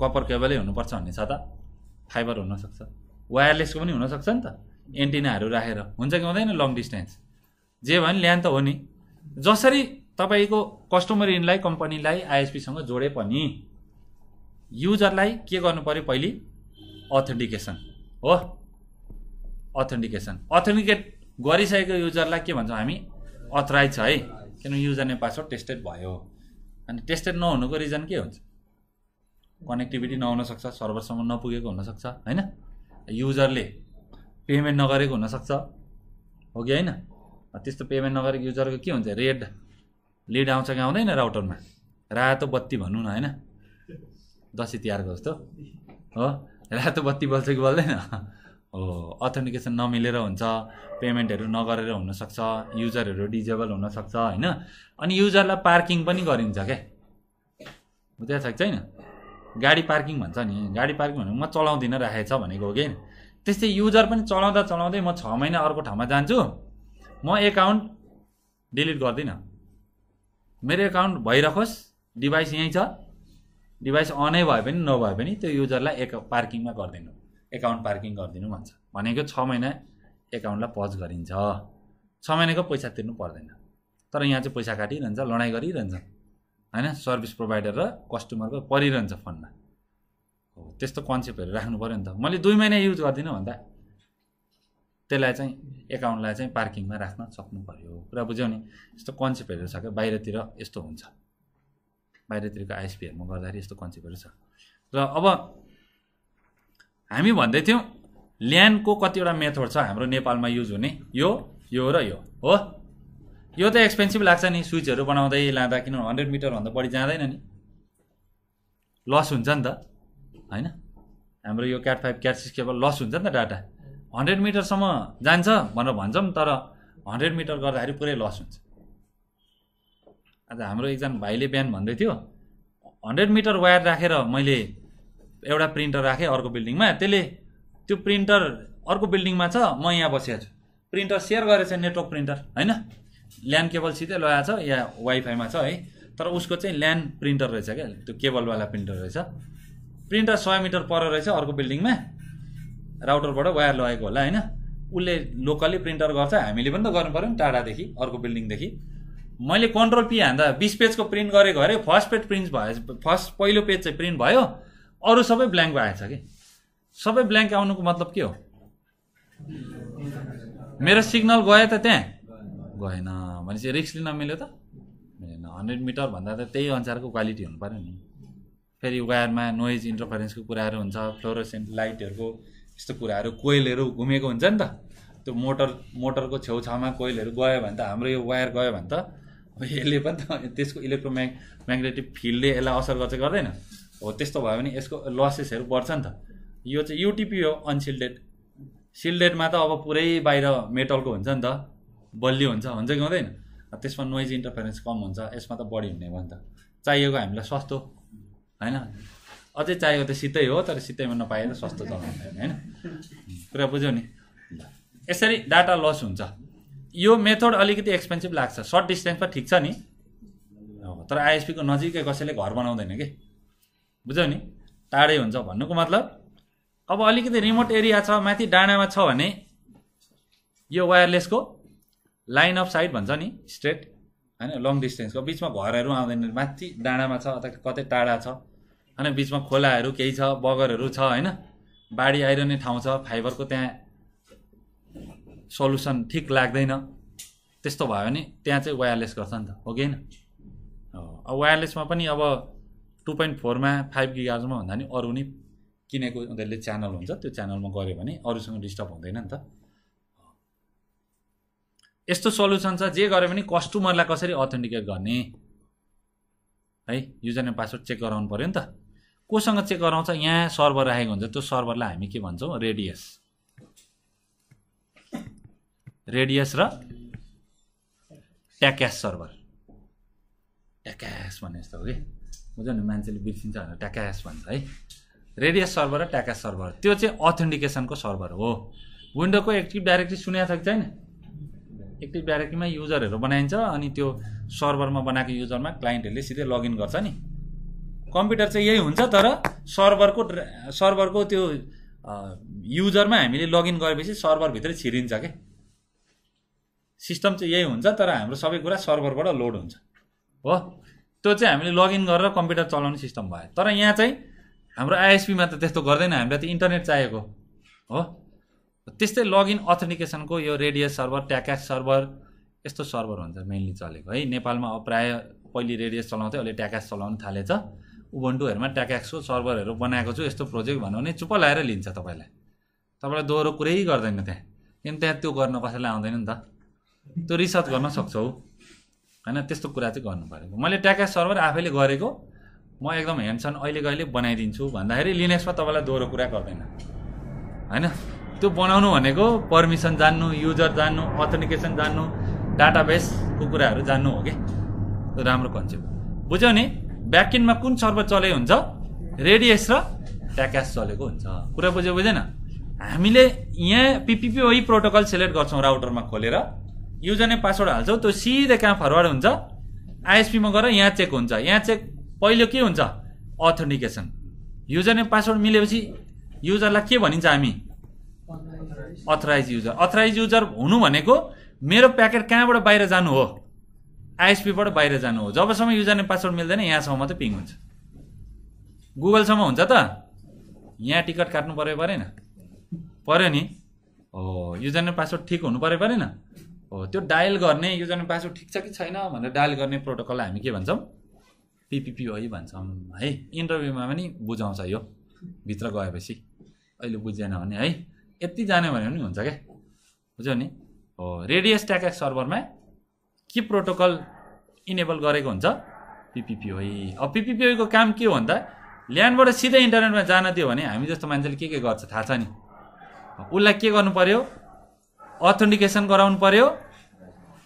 S1: कपर केबलै हुनुपर्छ भन्ने छ त फाइबर हुनसक्छ वायरलेसको पनि हुनसक्छ नि त एन्टिनाहरू राखेर हुन्छ कि हुँदैन लङ डिस्टेन्स जे भयो भने ल्यान त हो नि जसरी तपाईँको कस्टमर इनलाई कम्पनीलाई आइएसपीसँग जोडे पनि युजरलाई के गर्नु पऱ्यो पहिले अथेन्टिकेसन हो अथेन्टिकेसन अथेन्टिकेट गरिसकेको युजरलाई के भन्छौँ हामी अथराइज छ है किनभने युजर नै पासवर्ड टेस्टेड भयो अनि टेस्टेड नहुनुको रिजन के हुन्छ कनेक्टिभिटी नहुनसक्छ सर्भरसम्म नपुगेको हुनसक्छ होइन युजरले पेमेन्ट नगरेको हुनसक्छ हो कि होइन त्यस्तो पेमेन्ट नगरेको युजरको के हुन्छ रेड लिड आउँछ कि आउँदैन राउटरमा रातो बत्ती भनौँ न होइन दसैँ तिहारको जस्तो हो रातो बत्ती बल्छ कि बल्दैन अथेन्टिकेसन नमिलेर हुन्छ पेमेन्टहरू नगरेर हुनसक्छ युजरहरू डिजेबल हुनसक्छ होइन अनि युजरलाई पार्किङ पनि गरिन्छ क्या बुझाइ छ छैन गाडी पार्किङ भन्छ नि गाडी पार्किङ भनेको म चलाउँदिनँ राखेछ भनेको हो कि त्यस्तै युजर पनि चलाउँदा चलाउँदै म छ महिना अर्को ठाउँमा जान्छु म एकाउन्ट डिलिट गर्दिनँ मेरो एकाउन्ट भइरहोस् डिभाइस यहीँ छ डिभाइस अनै भए पनि नभए पनि त्यो युजरलाई एक पार्किङमा गरिदिनु एकाउन्ट पार्किङ गरिदिनु भन्छ भनेको छ महिना एकाउन्टलाई पज गरिन्छ छ महिनाको पैसा तिर्नु पर्दैन तर यहाँ चाहिँ पैसा काटिरहन्छ लडाइँ गरिरहन्छ होइन सर्भिस प्रोभाइडर र कस्टमरको परिरहन्छ फन्डमा हो त्यस्तो कन्सेप्टहरू राख्नु पऱ्यो नि त मैले दुई महिना युज गर्दिनँ भन्दा त्यसलाई चाहिँ एकाउन्टलाई चाहिँ पार्किङमा राख्न सक्नु पऱ्यो कुरा बुझ्यौ नि यस्तो कन्सेप्टहरू छ क्या बाहिरतिर यस्तो हुन्छ बाहिरतिरको आइएसपीहरूमा गर्दाखेरि यस्तो कन्सेप्टहरू छ र अब हामी भन्दै थियौँ ल्यान्डको कतिवटा मेथड छ हाम्रो नेपालमा युज हुने यो यो र यो हो यो त एक्सपेन्सिभ लाग्छ नि स्विचहरू बनाउँदै लाँदा किनभने हन्ड्रेड मिटरभन्दा बढी जाँदैन नि लस हुन्छ नि त होइन हाम्रो यो cat five cat six cable loss हुन्छ नि त डाटा हन्ड्रेड मिटरसम्म जान्छ भनेर भन्छौँ तर हन्ड्रेड मिटर गर्दाखेरि पुरै लस हुन्छ आज हाम्रो एकजना भाइले बिहान भन्दै थियो हन्ड्रेड मिटर वायर राखेर मैले एउटा प्रिन्टर राखेँ अर्को बिल्डिङमा त्यसले त्यो प्रिन्टर अर्को बिल्डिङमा छ म यहाँ बसेको छु प्रिन्टर सेयर गरेछ नेटवर्क प्रिन्टर होइन ल्यान्ड केबल सिधै लगाएको छ या वाइफाईमा छ है तर उसको चाहिँ ल्यान्ड प्रिन्टर रहेछ क्या त्यो केबलवाला प्रिन्टर रहेछ प्रिन्टर सय मिटर पर रहेछ अर्को बिल्डिङमा राउटरबाट वायर लगाएको होला होइन उसले लोकल्ली प्रिन्टर गर्छ हामीले पनि त गर्नु पऱ्यो नि टाढादेखि अर्को बिल्डिङदेखि मैले कन्ट्रोल पी हान्दा बिस पेजको प्रिन्ट गरेको अरे फर्स्ट पेज प्रिन्ट भयो फर्स्ट पहिलो पेज चाहिँ प्रिन्ट भयो अरू सबै ब्ल्याङ्क आएछ कि सबै ब्ल्याङ्क आउनुको मतलब के हो मेरो सिग्नल गयो त त्यहाँ गएन भनेपछि रिक्स लिन मिल्यो त मिलेन हन्ड्रेड मिटर भन्दा त त्यही अनुसारको क्वालिटी हुनु पऱ्यो नि फेरि वायरमा नोइज इन्टरफेरेन्सको कुराहरू हुन्छ फ्लोरोसेन्ट लाइटहरूको यस्तो कुराहरू कोइलहरू घुमेको हुन्छ नि त त्यो मोटर मोटरको छेउछाउमा कोइलहरू गयो भने त हाम्रो यो वायर गयो भने त यसले पनि त त्यसको इलेक्ट्रोम्याग म्याग्नेटिक फिल्डले यसलाई असर गर्छ गर्दैन हो त्यस्तो भयो भने यसको लसेसहरू बढ्छ नि त यो चाहिँ युटिपी हो अनसिल्डेड सिल्डेडमा त अब पुरै बाहिर मेटलको हुन्छ नि त बलियो हुन्छ हुन्छ कि हुँदैन त्यसमा नोइज इन्टरफेरेन्स कम हुन्छ यसमा त बढी हुने भयो नि त चाहिएको हामीलाई सस्तो होइन अझै चाहिएको त सितै हो तर सितैमा त सस्तो चलाउनु होइन कुरा बुझ्यौ नि यसरी डाटा लस हुन्छ यो मेथड अलिकति एक्सपेन्सिभ लाग्छ सर्ट डिस्टेन्समा ठिक छ नि तर आइएसपीको नजिकै कसैले घर बनाउँदैन कि बुझ्यौ नि टाढै हुन्छ भन्नुको मतलब अब अलिकति रिमोट एरिया छ माथि डाँडामा छ भने यो वायरलेसको लाइन अफ साइड भन्छ नि स्ट्रेट होइन लङ डिस्टेन्सको बिचमा घरहरू आउँदैन माथि डाँडामा छ अथवा कतै टाढा छ होइन बिचमा खोलाहरू केही छ बगरहरू छ होइन बाढी आइरहने ठाउँ छ फाइबरको त्यहाँ सल्युसन ठिक लाग्दैन त्यस्तो भयो भने त्यहाँ चाहिँ वायरलेस गर्छ नि त हो कि होइन अब वायरलेसमा पनि अब टु पोइन्ट फोरमा फाइभ गिगाजमा भन्दा पनि अरू नै किनेको उनीहरूले च्यानल हुन्छ त्यो च्यानलमा गऱ्यो भने अरूसँग डिस्टर्ब हुँदैन नि त यस्तो सल्युसन छ जे गऱ्यो भने कस्टमरलाई कसरी अथेन्टिकेट गर्ने है युजर नेम पासवर्ड चेक गराउनु पऱ्यो नि त कोसँग चेक गराउँछ यहाँ सर्भर राखेको हुन्छ त्यो सर्भरलाई हामी के भन्छौँ रेडियस रेडियस र ट्याक्यास सर्भर ट्याक्यास भन्ने यस्तो हो कि बुझ नि मान्छेले बिर्सिन्छ भनेर ट्याकास भन्छ है रेडियस सर्भर र ट्याकास सर्भर त्यो चाहिँ अथेन्टिकेसनको सर्भर हो विन्डोको एक्टिभ डाइरेक्ट्री सुनेको छ कि छैन एक्टिभ डाइरेक्ट्रीमा युजरहरू बनाइन्छ अनि त्यो सर्भरमा बनाएको युजरमा क्लाइन्टहरूले सिधै लगइन गर्छ नि कम्प्युटर चाहिँ यही हुन्छ तर सर्भरको सर्भरको त्यो युजरमा हामीले लगइन गरेपछि सर्भरभित्रै छिरिन्छ क्या सिस्टम चाहिँ यही हुन्छ तर हाम्रो सबै कुरा सर्भरबाट लोड हुन्छ हो त्यो चाहिँ हामीले लगइन गरेर कम्प्युटर चलाउने सिस्टम भयो तर यहाँ चाहिँ हाम्रो आइएसपीमा त त्यस्तो गर्दैन हामीलाई त इन्टरनेट चाहिएको हो त्यस्तै लगइन अथेन्टिकेसनको यो रेडियस सर्भर ट्याक्याक सर्भर यस्तो सर्भर हुन्छ मेनली चलेको है नेपालमा अब प्रायः पहिले रेडियस चलाउँथ्यो अहिले ट्याकास चलाउनु थालेछ उबन्टुहरूमा ट्याक्याक्सको सर्भरहरू बनाएको छु यस्तो प्रोजेक्ट भन्यो भने चुप्प लाएर लिन्छ तपाईँलाई तपाईँलाई दोहोरो कुरै गर्दैन त्यहाँ किन त्यहाँ त्यो गर्न कसैलाई आउँदैन नि त त्यो रिसर्च गर्न सक्छौ होइन त्यस्तो कुरा चाहिँ गर्नु परेको मैले ट्याका सर्भर आफैले गरेको म एकदम हेन्डसन अहिले कहिले बनाइदिन्छु भन्दाखेरि लिनेक्समा तपाईँलाई दोहोरो कुरा गर्दैन होइन त्यो बनाउनु भनेको पर्मिसन जान्नु युजर जान्नु अथेन्टिकेसन जान्नु डाटाबेसको कुराहरू जान्नु हो कि त्यो राम्रो कन्सेप्ट बुझ्यो नि ब्याकिनमा कुन सर्भर चले हुन्छ रेडिएस र ट्याकास चलेको हुन्छ कुरा बुझ्यो बुझेन हामीले यहाँ पिपिपी प्रोटोकल सेलेक्ट गर्छौँ राउटरमा खोलेर युजर नेम पासवर्ड हाल्छौ त्यो सिधै कहाँ फरवर्ड हुन्छ आइएसपीमा गएर यहाँ चेक हुन्छ यहाँ चेक पहिलो के हुन्छ अथेन्टिकेसन युजर नेम पासवर्ड मिलेपछि युजरलाई के भनिन्छ हामी अथराइज युजर अथराइज युजर हुनु भनेको मेरो प्याकेट कहाँबाट बाहिर जानु हो आइएसपीबाट बाहिर जानु हो जबसम्म युजर नेम पासवर्ड मिल्दैन यहाँसम्म मात्रै पिङ हुन्छ गुगलसम्म हुन्छ त यहाँ टिकट काट्नु पऱ्यो परेन पऱ्यो नि हो युजर नेम पासवर्ड ठिक हुनु पऱ्यो परेन हो त्यो डायल गर्ने योजना पासवर्ड ठिक छ कि छैन भनेर डायल गर्ने प्रोटोकललाई हामी के भन्छौँ है भन्छौँ है इन्टरभ्यूमा पनि बुझाउँछ यो भित्र गएपछि अहिले बुझेन भने है यति जाने भने पनि हुन्छ क्या बुझ्यो नि हो रेडियस ट्याक सर्भरमा के प्रोटोकल इनेबल गरेको हुन्छ है अब पिपिपिओको काम के हो भन्दा ल्यान्डबाट सिधै इन्टरनेटमा जान दियो भने हामी जस्तो मान्छेले के के गर्छ थाहा छ नि उसलाई के गर्नु पऱ्यो अथेन्टिकेसन गराउनु पर्यो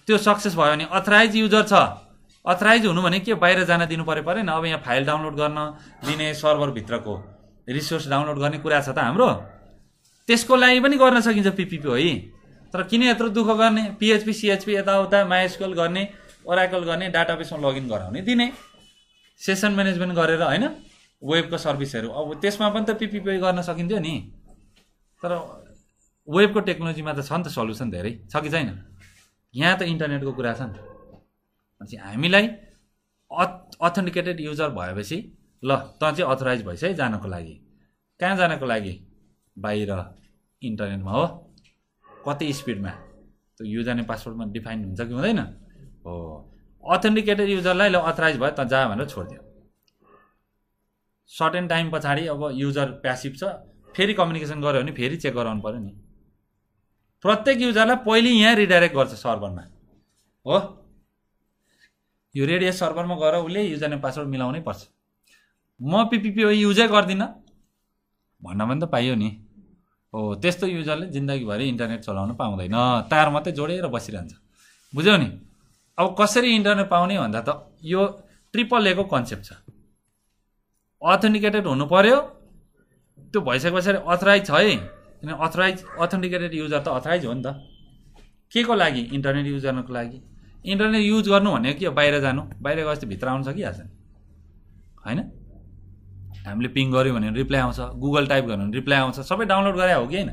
S1: त्यो सक्सेस भयो भने अथराइज युजर छ अथराइज हुनु भने के बाहिर जान दिनु पऱ्यो परेन अब यहाँ फाइल डाउनलोड गर्न दिने सर्भरभित्रको रिसोर्स डाउनलोड गर्ने कुरा छ त हाम्रो त्यसको लागि पनि गर्न सकिन्छ पिपिपी है तर किन यत्रो दुःख गर्ने पिएचपी सिएचपी यताउता माइस्कल गर्ने ओराकल गर्ने डाटाबेसमा लगइन गराउने दिने सेसन म्यानेजमेन्ट गरेर होइन वेबको सर्भिसहरू अब त्यसमा पनि त पिपिपी गर्न सकिन्थ्यो नि तर वेबको टेक्नोलोजीमा त छ नि त सल्युसन धेरै छ कि छैन यहाँ त इन्टरनेटको कुरा छ नि त हामीलाई अथेन्टिकेटेड युजर भएपछि ल त चाहिँ अथोराइज भइस है जानको लागि कहाँ जानको लागि बाहिर इन्टरनेटमा हो कति स्पिडमा त्यो युजर नै पासवर्डमा डिफाइन हुन्छ कि हुँदैन हो अथेन्टिकेटेड युजरलाई ल अथराइज भयो त जा भनेर छोडिदियो सर्टेन टाइम पछाडि अब युजर प्यासिभ छ फेरि कम्युनिकेसन गऱ्यो भने फेरि चेक गराउनु पऱ्यो नि प्रत्येक युजरलाई पहिले यहाँ रिडाइरेक्ट गर्छ सर्भरमा हो यो रेडियस सर्भरमा गएर उसले युजर नेम पासवर्ड मिलाउनै पर्छ म पिपिपिओ युजै e गर्दिनँ भन्न पनि त पाइयो नि हो त्यस्तो युजरले जिन्दगीभरि इन्टरनेट चलाउनु पाउँदैन तार मात्रै जोडेर बसिरहन्छ बुझ्यौ नि अब कसरी इन्टरनेट पाउने भन्दा त यो ट्रिपल एको कन्सेप्ट छ अथेन्टिकेटेड हुनु पर्यो त्यो भइसके पछाडि अथराइज छ है किन अथोराइज अथेन्टिकेटेड युजर त अथोराइज हो नि त के को लागि इन्टरनेट युज गर्नुको लागि इन्टरनेट युज गर्नु भनेको के हो बाहिर जानु बाहिर गएपछि भित्र आउनु सकिहाल्छ नि होइन हामीले पिङ गऱ्यौँ भने रिप्लाई आउँछ गुगल टाइप गर्यो भने रिप्लाई आउँछ सबै डाउनलोड गरे हो कि होइन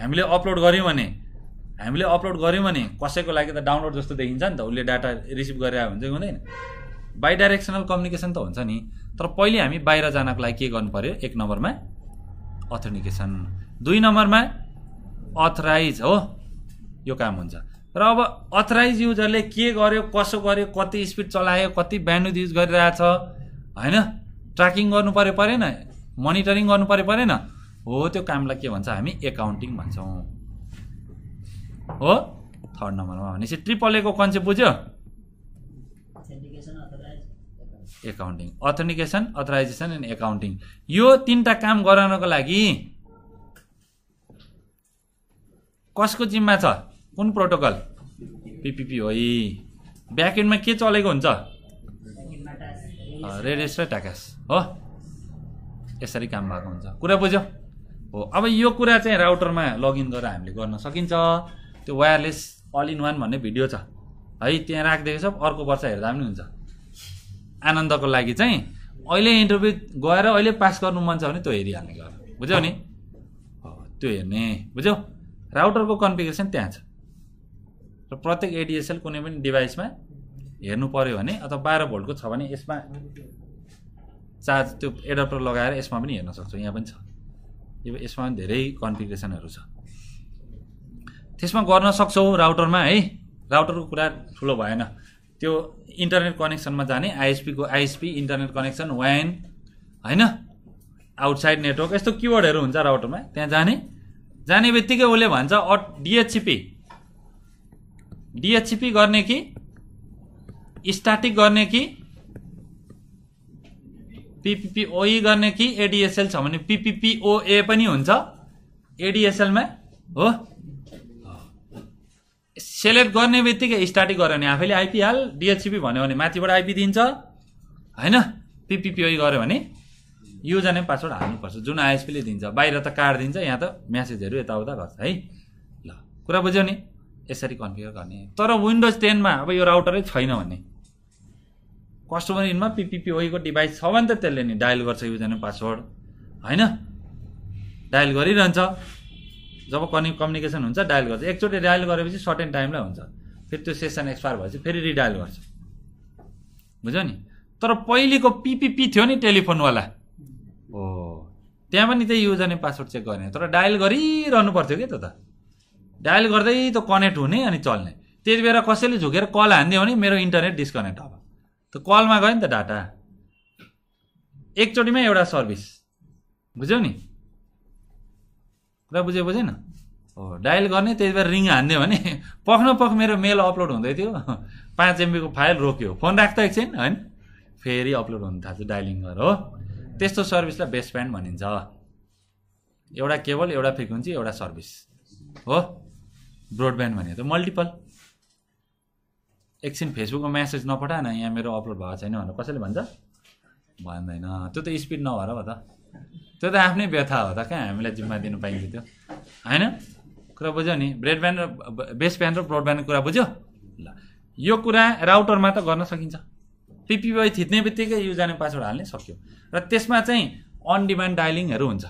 S1: हामीले अपलोड गऱ्यौँ भने हामीले अपलोड गऱ्यौँ भने कसैको लागि त डाउनलोड जस्तो देखिन्छ नि त उसले डाटा रिसिभ गरेर हुन्छ कि हुँदैन बाई डाइरेक्सनल कम्युनिकेसन त हुन्छ नि तर पहिले हामी बाहिर जानको लागि के गर्नु पऱ्यो एक नम्बरमा अथेन्टिकेसन दुई नम्बरमा अथराइज हो यो काम हुन्छ र अब अथराइज युजरले के गर्यो कसो गर्यो कति स्पिड चलायो कति ब्यान्ड युज गरिरहेछ होइन ट्र्याकिङ गर्नु पऱ्यो परेन मोनिटरिङ गर्नु पऱ्यो परेन हो त्यो कामलाई के भन्छ हामी एकाउन्टिङ भन्छौँ हो थर्ड नम्बरमा भनेपछि ट्रिपल एको कन्सेप्ट बुझ्यो accounting authentication authorisation and accounting यो तिनवटा काम गराउनको लागि कसको जिम्मा छ कुन प्रोटोकल पिपिपी हो ब्याकेन्डमा के चलेको हुन्छ रेडेस र ट्याकास हो यसरी काम भएको हुन्छ कुरा बुझ्यो हो अब यो कुरा चाहिँ राउटरमा लगइन गरेर हामीले गर्न सकिन्छ त्यो वायरलेस अल इन वान भन्ने भिडियो छ है त्यहाँ राखिदिएको छ अर्को वर्ष हेर्दा पनि हुन्छ आनन्दको लागि चाहिँ अहिले इन्टरभ्यू गएर अहिले पास गर्नु मन छ भने त्यो हेरिहाल्ने गर बुझ्यौ नि त्यो हेर्ने बुझ्यौ राउटरको कन्फिगरेसन त्यहाँ छ र प्रत्येक एडिएसएल कुनै पनि डिभाइसमा हेर्नु पऱ्यो भने अथवा बाह्र भोल्टको छ भने यसमा चार्ज त्यो एडप्टर लगाएर यसमा पनि हेर्न सक्छौँ यहाँ पनि छ यो यसमा पनि धेरै कन्फिग्रेसनहरू छ त्यसमा गर्न सक्छौँ राउटरमा है राउटरको कुरा ठुलो भएन त्यो इन्टरनेट कनेक्सनमा जाने आइएसपीको आइएसपी इन्टरनेट कनेक्सन वाइन होइन आउटसाइड नेटवर्क यस्तो किवर्डहरू हुन्छ राउटरमा त्यहाँ जाने जाने बित्तिकै उसले भन्छ अट डिएचसिपी डिएचसिपी गर्ने कि स्टार्टिक गर्ने कि पिपिपिओई e गर्ने कि एडिएसएल छ भने पिपिपिओए e पनि हुन्छ एडिएसएलमा हो सेलेक्ट गर्ने बित्तिकै स्टार्टिङ गऱ्यो भने आफैले आइपिहाल डिएचसिपी भन्यो भने माथिबाट आइपी दिन्छ होइन पिपिपिओई e गऱ्यो भने योजना पासवर्ड हाल्नुपर्छ जुन आइएसपीले दिन्छ बाहिर त कार्ड दिन्छ यहाँ त म्यासेजहरू यताउता गर्छ है ल कुरा बुझ्यो नि यसरी कन्फिगर गर्ने तर विन्डोज टेनमा अब यो राउटरै छैन भने कस्टमर इनमा पिपिपिओको डिभाइस छ भने त त्यसले नि डायल गर्छ युजर पासवर्ड होइन डायल गरिरहन्छ जब कनि कम्युनिकेसन हुन्छ डायल गर्छ एकचोटि डायल गरेपछि सर्ट सर्टेन टाइमलाई हुन्छ फेरि त्यो सेसन एक्सपायर भएपछि फेरि रिडायल गर्छ बुझ्यो नि तर पहिलेको पिपिपी थियो नि टेलिफोनवाला त्यहाँ पनि त्यही युजर पासवर्ड चेक गर्ने तर डायल गरिरहनु पर्थ्यो क्या त डायल गर्दै त कनेक्ट हुने अनि चल्ने त्यति बेला कसैले झुकेर कल हानिदियो भने मेरो इन्टरनेट डिस्कनेक्ट अब त कलमा गयो नि त डाटा एकचोटिमै एउटा सर्भिस बुझ्यौ नि कुरा बुझ्यो बुझेन हो डायल गर्ने त्यति बेला रिङ हानिदियो भने पख पख मेरो मेल अपलोड हुँदै थियो पाँच एमबीको फाइल रोक्यो फोन राख्दा एकछिन होइन फेरि अपलोड हुन थाल्छ डायलिङ गरेर हो त्यस्तो सर्भिसलाई बेस्ट ब्यान्ड भनिन्छ एउटा केबल एउटा फ्रिक्वेन्सी एउटा सर्भिस हो ब्रोडब्यान्ड भनेको त मल्टिपल एकछिन फेसबुकमा म्यासेज नपठाएन यहाँ मेरो अपलोड भएको छैन भनेर कसैले भन्छ भन्दैन त्यो त स्पिड नभएर हो त त्यो त आफ्नै व्यथा हो त कहाँ हामीलाई जिम्मा दिनु पाइन्छ त्यो होइन कुरा बुझ्यो नि ब्रेडब्यान्ड र ब्यान्ड र ब्रोडब्यान्डको कुरा बुझ्यो ल यो कुरा राउटरमा त गर्न सकिन्छ पिपिवाई थिच्ने बित्तिकै युजर पासवर्ड हाल्ने सक्यो र त्यसमा चाहिँ अन डिमान्ड डाइलिङहरू हुन्छ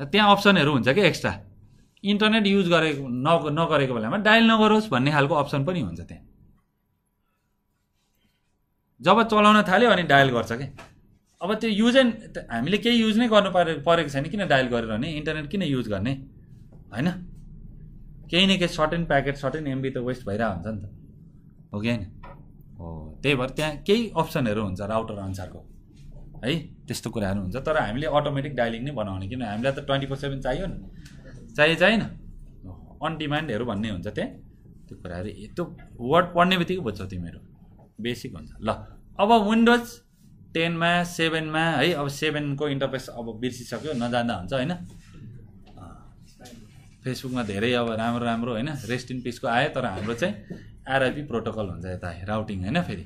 S1: र त्यहाँ अप्सनहरू हुन्छ कि एक्स्ट्रा इन्टरनेट युज गरेको नगरेको बेलामा डायल नगरोस् भन्ने खालको अप्सन पनि हुन्छ त्यहाँ जब चलाउन थाल्यो अनि डायल गर्छ कि अब त्यो युज एन्ड हामीले केही युज नै गर्नु परे परेको छैन किन डायल गरेर गरिरहने इन्टरनेट किन युज गर्ने होइन केही न केही सर्टेन प्याकेट सर्टेन एमबी त वेस्ट भइरहेको हुन्छ नि त हो कि होइन त्यही भएर त्यहाँ केही अप्सनहरू हुन्छ राउटर अनुसारको है त्यस्तो कुराहरू हुन्छ तर हामीले अटोमेटिक डाइलिङ नै बनाउने किन हामीलाई त ट्वेन्टी फोर सेभेन चाहियो नि चाहियो चाहिएन अन डिमान्डहरू भन्ने हुन्छ त्यहाँ त्यो कुराहरू त्यो वर्ड पढ्ने बित्तिकै बुझ्छौ तिमीहरू बेसिक हुन्छ ल अब विन्डोज टेनमा सेभेनमा है अब सेभेनको इन्टरफेस अब बिर्सिसक्यो नजाँदा हुन्छ होइन फेसबुकमा धेरै अब राम्रो राम्रो होइन रेस्ट इन पिसको आयो तर हाम्रो चाहिँ आरआइपी प्रोटोकल हुन्छ यता राउटिङ होइन फेरि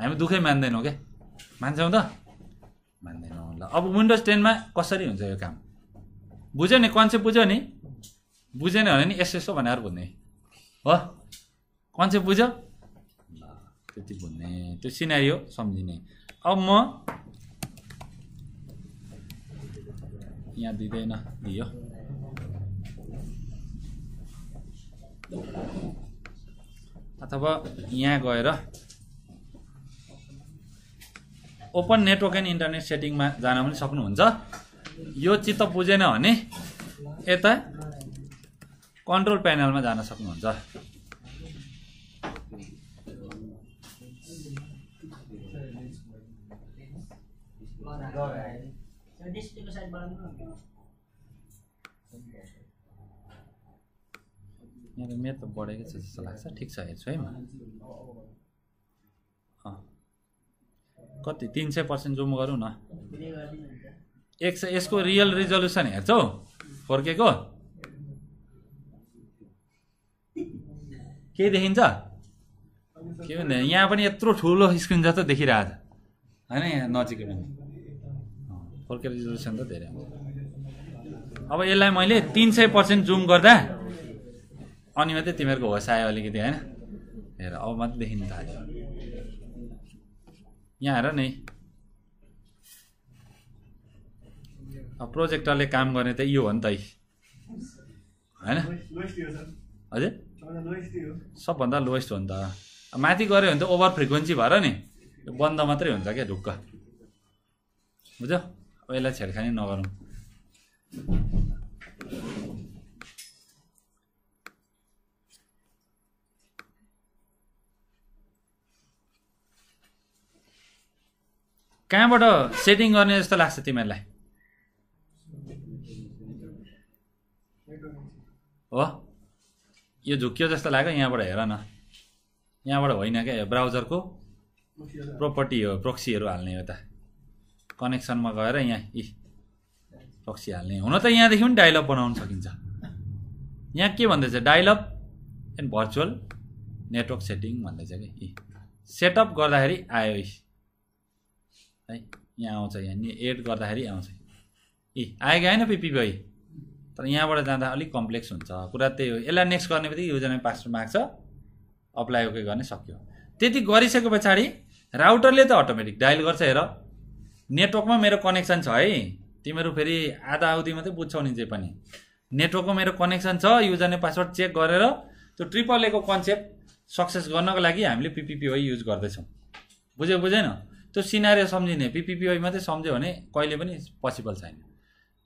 S1: हामी दुःखै मान्दैनौँ क्या मान्छौँ त मान्दैनौँ ल अब विन्डोज टेनमा कसरी हुन्छ यो काम बुझ्यो नि कन्सेप्ट बुझ्यो नि बुझेन भने नि यसो भनेर भन्ने हो कन्सेप्ट बुझ्यो ल त्यति भन्ने त्यो सिनाइ हो सम्झिने अब म यहाँ दिँदैन दियो अथवा यहाँ गएर ओपन नेटवर्क एन्ड इन्टरनेट सेटिङमा जान पनि सक्नुहुन्छ यो चित्त बुझेन भने यता कन्ट्रोल प्यानलमा जान सक्नुहुन्छ मेरो मेरो त बढेको छ जस्तो लाग्छ ठिक छ हेर्छु है म कति तिन सय पर्सेन्ट जुम गरौँ न एक सय यसको रियल रिजोल्युसन हेर्छौ फर्केको केही देखिन्छ के भन्दा यहाँ पनि यत्रो ठुलो स्क्रिन जस्तो देखिरहेको छ होइन यहाँ नजिकै पनि फर्केर रिजोल्युसन त धेरै अब यसलाई मैले तिन सय पर्सेन्ट जुम गर्दा अनि मात्रै तिमीहरूको होस आयो अलिकति होइन हेर अब मात्रै देखिनु थाल्यो यहाँ हेर नि प्रोजेक्टरले काम गर्ने त यो हो नि त होइन हजुर सबभन्दा लोएस्ट हो नि त माथि गऱ्यो भने त ओभर फ्रिक्वेन्सी भएर नि बन्द मात्रै हुन्छ क्या ढुक्क बुझ्यो यसलाई छेडखानी नगरौँ कहाँबाट सेटिङ गर्ने जस्तो लाग्छ तिमीहरूलाई हो यो झुक्यो जस्तो लाग्यो यहाँबाट हेर न यहाँबाट होइन क्या यो ब्राउजरको प्रोपर्टी हो प्रोक्सीहरू हाल्ने हो त कनेक्सनमा गएर यहाँ इ प्रोक्सी हाल्ने हुन त यहाँदेखि पनि डाइलप बनाउन सकिन्छ यहाँ के भन्दैछ dialup and virtual network setting भन्दैछ कि इ सेटअप गर्दाखेरि आयो है यहाँ आउँछ यहाँ एड गर्दाखेरि आउँछ ए आएको होइन पिपी भाइ तर यहाँबाट जाँदा अलिक कम्प्लेक्स हुन्छ कुरा त्यही हो यसलाई नेक्स्ट गर्ने बित्तिकै योजना पासवर्ड माग्छ अप्लाई ओके गर्ने सक्यो त्यति गरिसके पछाडि राउटरले त अटोमेटिक डायल गर्छ हेर नेटवर्कमा मेरो कनेक्सन छ है तिमीहरू फेरि आधा आउँदै मात्रै बुझ्छौ नि जे पनि नेटवर्कमा मेरो कनेक्सन छ युजरले पासवर्ड चेक गरेर त्यो ट्रिपल एको कन्सेप्ट सक्सेस गर्नको लागि हामीले पिपिपिओ युज गर्दैछौँ बुझ्यो बुझेन त्यो सिनारी सम्झिने पिपिपिआई मात्रै सम्झ्यो भने कहिले पनि पोसिबल छैन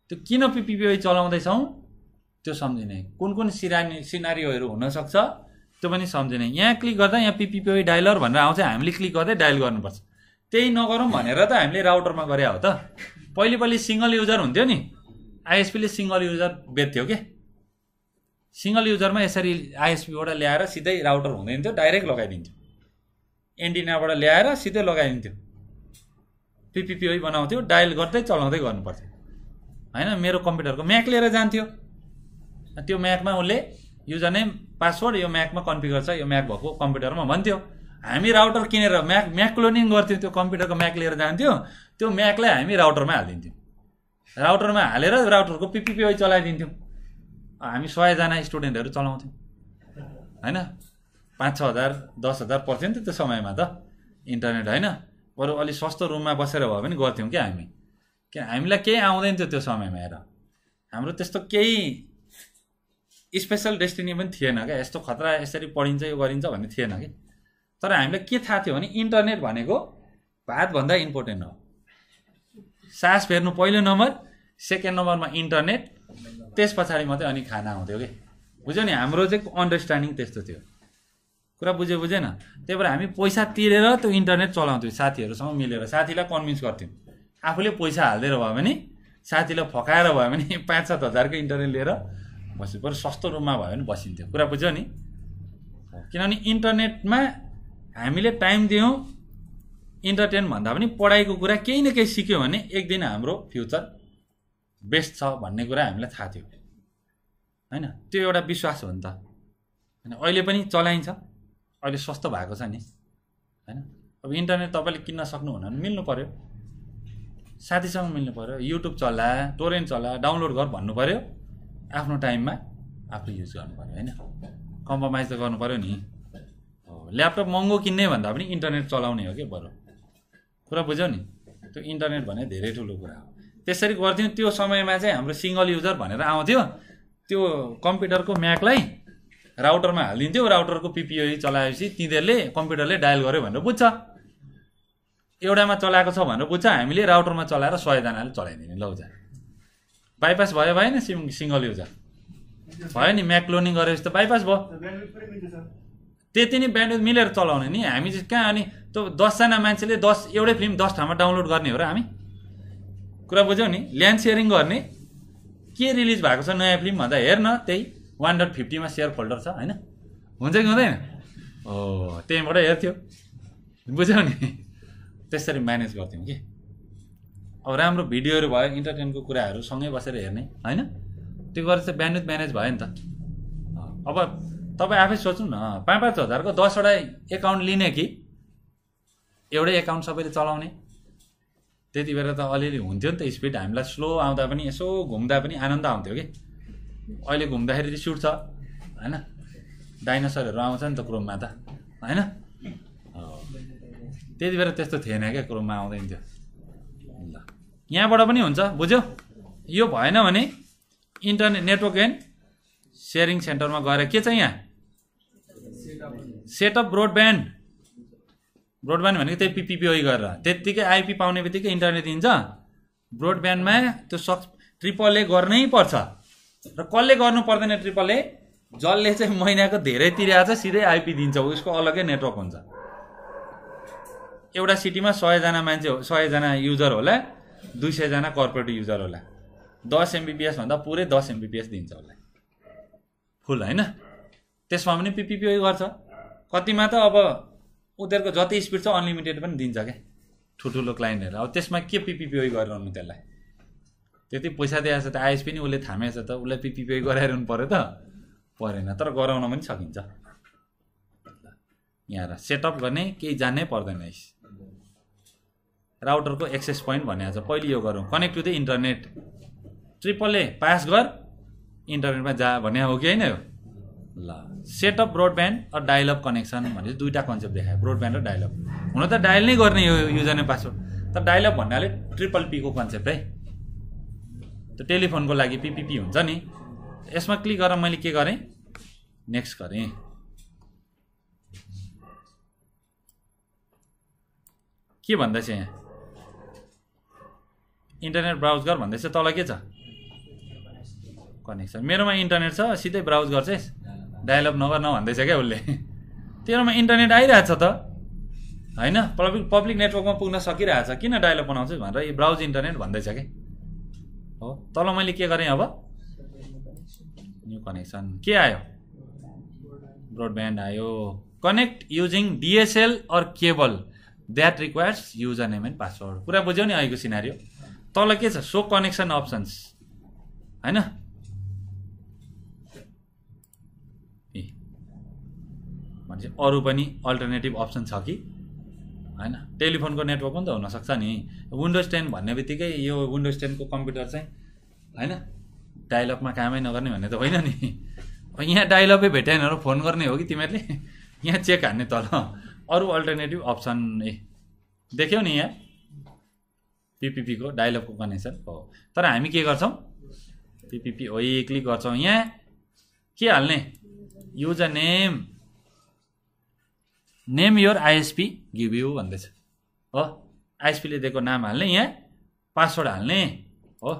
S1: त्यो किन पिपिपिआई चलाउँदैछौँ त्यो सम्झिने कुन कुन सिरानी सिनारीहरू हुनसक्छ त्यो पनि सम्झिने यहाँ क्लिक गर्दा यहाँ पिपिपिआई डायलर भनेर आउँछ हामीले क्लिक गर्दै डायल गर्नुपर्छ त्यही नगरौँ भनेर त हामीले राउटरमा गरे हो त पहिले पहिले सिङ्गल युजर हुन्थ्यो नि आइएसपीले सिङ्गल युजर बेच्थ्यो कि सिङ्गल युजरमा यसरी आइएसपीबाट ल्याएर सिधै राउटर हुँदैन थियो डाइरेक्ट लगाइदिन्थ्यो एन्डिनाबाट ल्याएर सिधै लगाइदिन्थ्यो पिपिपिओ बनाउँथ्यो डायल गर्दै चलाउँदै गर्नुपर्थ्यो होइन मेरो कम्प्युटरको म्याक लिएर जान्थ्यो त्यो म्याकमा उसले युजर नेम पासवर्ड यो म्याकमा कन्फिगर छ यो म्याक भएको कम्प्युटरमा भन्थ्यो हामी राउटर किनेर म्याक म्याक क्लोनिङ गर्थ्यौँ त्यो कम्प्युटरको म्याक लिएर जान्थ्यो त्यो म्याकलाई हामी राउटरमा हालिदिन्थ्यौँ राउटरमा हालेर राउटरको पिपिपिओ चलाइदिन्थ्यौँ हामी सयजना स्टुडेन्टहरू चलाउँथ्यौँ होइन पाँच छ हजार दस हजार पर्थ्यो नि त त्यो समयमा त इन्टरनेट होइन बरु अलिक सस्तो रुममा बसेर भए पनि गर्थ्यौँ क्या हामी किन हामीलाई केही आउँदैन थियो त्यो समयमा हेर हाम्रो त्यस्तो केही स्पेसल डेस्टिनी पनि थिएन क्या यस्तो खतरा यसरी पढिन्छ यो गरिन्छ भन्ने थिएन कि तर हामीलाई के थाहा थियो भने इन्टरनेट भनेको भातभन्दा इम्पोर्टेन्ट हो सास फेर्नु पहिलो नम्बर सेकेन्ड नम्बरमा इन्टरनेट त्यस पछाडि मात्रै अनि खाना आउँथ्यो कि बुझ्यो नि हाम्रो चाहिँ अन्डरस्ट्यान्डिङ त्यस्तो थियो कुरा बुझे बुझेन त्यही भएर हामी पैसा तिरेर त्यो इन्टरनेट चलाउँथ्यौँ साथीहरूसँग मिलेर साथीलाई कन्भिन्स गर्थ्यौँ आफूले पैसा हालिदिएर भयो भने साथीलाई फकाएर भयो भने पाँच सात हजारको इन्टरनेट लिएर बस्यो बरु सस्तो रूपमा भयो भने बसिन्थ्यो कुरा बुझ्यो नि किनभने इन्टरनेटमा हामीले टाइम दियौँ इन्टरटेन भन्दा पनि पढाइको कुरा केही न केही सिक्यो भने एक दिन हाम्रो फ्युचर बेस्ट छ भन्ने कुरा हामीलाई थाहा थियो होइन त्यो एउटा विश्वास हो नि त होइन अहिले पनि चलाइन्छ अहिले स्वस्थ भएको छ नि होइन अब इन्टरनेट तपाईँले किन्न सक्नुहुन्न भने मिल्नु पऱ्यो साथीसँग मिल्नु पऱ्यो युट्युब चला टोरेन्ट चला डाउनलोड गर भन्नु पऱ्यो आफ्नो टाइममा आफूले युज गर्नु पऱ्यो होइन कम्प्रोमाइज त गर्नु पऱ्यो नि ल्यापटप महँगो किन्ने भन्दा पनि इन्टरनेट चलाउने हो कि बरु कुरा बुझ्यौ नि त्यो इन्टरनेट भने धेरै ठुलो कुरा हो त्यसरी गर्थ्यौँ त्यो समयमा चाहिँ हाम्रो सिङ्गल युजर भनेर आउँथ्यो त्यो कम्प्युटरको म्याकलाई राउटरमा हालिदिन्थ्यो राउटरको पिपिओई e चलाएपछि तिनीहरूले कम्प्युटरले डायल गर्यो भनेर बुझ्छ एउटामा चलाएको छ भनेर बुझ्छ हामीले राउटरमा चलाएर सयजनाले चलाइदिने लौजा बाइपास भयो भएन सिम सिङ्गल युजर भयो नि म्याक क्लोनिङ गरेपछि त बाइपास भयो त्यति नै ब्यान्डविथ मिलेर चलाउने नि हामी चाहिँ कहाँ अनि त्यो दसजना मान्छेले दस एउटै फिल्म दस ठाउँमा डाउनलोड गर्ने हो र हामी कुरा बुझ्यौ नि ल्यान्ड सेयरिङ गर्ने के रिलिज भएको छ नयाँ फिल्म भन्दा हेर्न त्यही वान डट फिफ्टीमा सेयर फोल्डर छ होइन हुन्छ कि हुँदैन हो त्यहीँबाट हेर्थ्यो बुझ्यौ नि त्यसरी म्यानेज गर्थ्यौँ कि अब राम्रो भिडियोहरू भयो इन्टरटेनको कुराहरू सँगै बसेर हेर्ने होइन त्यो गरेर चाहिँ ब्यान्ड म्यानेज भयो नि त अब तपाईँ आफै सोच्नु न पाँच पाँच हजारको दसवटा एकाउन्ट लिने कि एउटै एकाउन्ट सबैले चलाउने त्यति बेला त अलिअलि हुन्थ्यो नि त स्पिड हामीलाई स्लो आउँदा पनि यसो घुम्दा पनि आनन्द आउँथ्यो कि अहिले घुम्दाखेरि चाहिँ सुट छ होइन डाइनोसरहरू आउँछ नि त क्रोममा त होइन त्यति बेला त्यस्तो थिएन क्या क्रोममा आउँदैन थियो ल यहाँबाट पनि हुन्छ बुझ्यो यो भएन भने इन्टरनेट नेटवर्क एन्ड सेयरिङ सेन्टरमा गएर के छ यहाँ सेटअप ब्रोडब्यान्ड ब्रोडब्यान्ड भनेको त्यही पिपिपिओ गरेर त्यत्तिकै आइपी पाउने बित्तिकै इन्टरनेट दिन्छ ब्रोडब्यान्डमा त्यो सक् ट्रिपलले गर्नै पर्छ र कसले गर्नु पर्दैन ट्रिपल ए जसले चाहिँ महिनाको धेरै तिरिया चाहिँ सिधै आइपी दिन्छ उसको अलग्गै नेटवर्क हुन्छ एउटा सिटीमा सयजना मान्छे हो सयजना युजर होला दुई सयजना कर्पोरेट युजर होला दस एमबिपिएस भन्दा पुरै दस एमबिपिएस दिन्छ उसलाई फुल होइन त्यसमा पनि पिपिपिओ गर्छ कतिमा त अब उनीहरूको जति स्पिड छ अनलिमिटेड पनि दिन्छ क्या ठुल्ठुलो क्लाइन्टहरू अब त्यसमा के पिपिपिओ गरिरहनु त्यसलाई त्यति पैसा छ त आएस पनि उसले थामेछ त उसलाई पिपिपे गराएर पऱ्यो त परेन तर गराउन पनि सकिन्छ यहाँ र सेटअप गर्ने केही जान्नै पर्दैन यस राउटरको एक्सेस पोइन्ट भनिएको छ पहिले यो गरौँ कनेक्ट टु द इन्टरनेट ट्रिपलले पास गर इन्टरनेटमा जा भन्ने हो कि होइन यो ल setup broadband or dialup connection भनेपछि दुइटा कन्सेप्ट देखायो ब्रोडब्यान्ड र डायलप हुन त डायल नै गर्ने यो युजर नै पासवर्ड तर डायलप भन्नाले ट्रिपल पीको कन्सेप्ट है त्यो टेलिफोनको लागि पिपिपी हुन्छ नि यसमा क्लिक गरेर मैले के गरेँ नेक्स्ट गरेँ के भन्दैछ यहाँ इन्टरनेट ब्राउज गर भन्दैछ तल के छ कनेक्सन मेरोमा इन्टरनेट छ सिधै ब्राउज है डायलप नगर भन्दैछ क्या उसले तेरोमा इन्टरनेट आइरहेछ त होइन पब्लिक पब्लिक नेटवर्कमा पुग्न सकिरहेछ किन डायलप बनाउँछ भनेर ब्राउज इन्टरनेट भन्दैछ क्या हो तल मैले के गरेँ अब न्यु कनेक्सन के आयो ब्रोडब्यान्ड आयो connect using DSL or cable that requires user name and password पुरा बुझ्यौ नि अहिलेको सिनारियो तल के छ सो कनेक्सन अप्सन्स होइन ए भनेपछि अरू पनि अल्टरनेटिभ अप्सन छ कि होइन टेलिफोनको नेटवर्क पनि त हुनसक्छ नि विन्डोज टेन भन्ने बित्तिकै यो विन्डोज टेनको कम्प्युटर चाहिँ होइन डायलगमा कामै नगर्ने भन्ने त होइन नि यहाँ डायलगै र फोन गर्ने हो कि तिमीहरूले यहाँ चेक हान्ने तल अरू अल्टरनेटिभ अप्सन ए देख्यौ नि यहाँ पिपिपीको डायलगको कनेक्सन हो तर हामी के गर्छौँ पिपिपी क्लिक गर्छौँ यहाँ के हाल्ने user name name your ISP give you भन्दैछ हो आइएसपीले दिएको नाम हाल्ने यहाँ पासवर्ड हाल्ने हो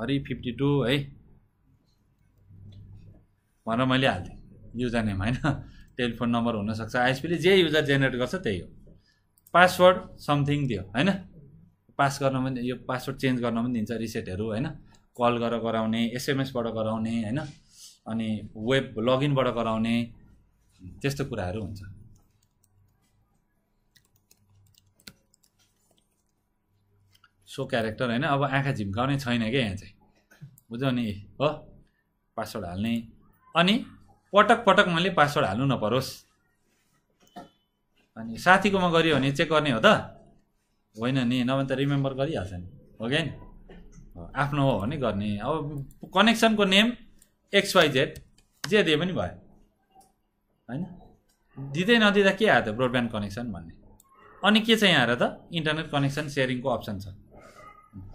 S1: हरि फिफ्टी टू है भनेर मैले हाल्थेँ युजर नेम होइन टेलिफोन नम्बर हुनसक्छ आइएसपीले जे युजर जेनेरेट गर्छ त्यही हो पासवर्ड समथिङ दियो होइन पास गर्न पनि यो पासवर्ड चेन्ज गर्न पनि दिन्छ रिसेटहरू होइन कल गरेर गराउने एसएमएसबाट गराउने होइन अनि वेब लगइनबाट गराउने त्यस्तो कुराहरू हुन्छ सो क्यारेक्टर होइन अब आँखा झिम्काउने छैन क्या यहाँ चाहिँ बुझ्यौ नि हो पासवर्ड हाल्ने अनि पटक पटक मैले पासवर्ड हाल्नु नपरोस् अनि साथीकोमा गऱ्यो भने चेक गर्ने हो त होइन नि नभए त रिमेम्बर गरिहाल्छ नि हो क्या आफ्नो हो भने गर्ने अब कनेक्सनको नेम एक्सवाइजेड जे दिए पनि भयो होइन दिँदै नदिँदा के आयो त ब्रोडब्यान्ड कनेक्सन भन्ने अनि के छ यहाँ त इन्टरनेट कनेक्सन सेयरिङको अप्सन छ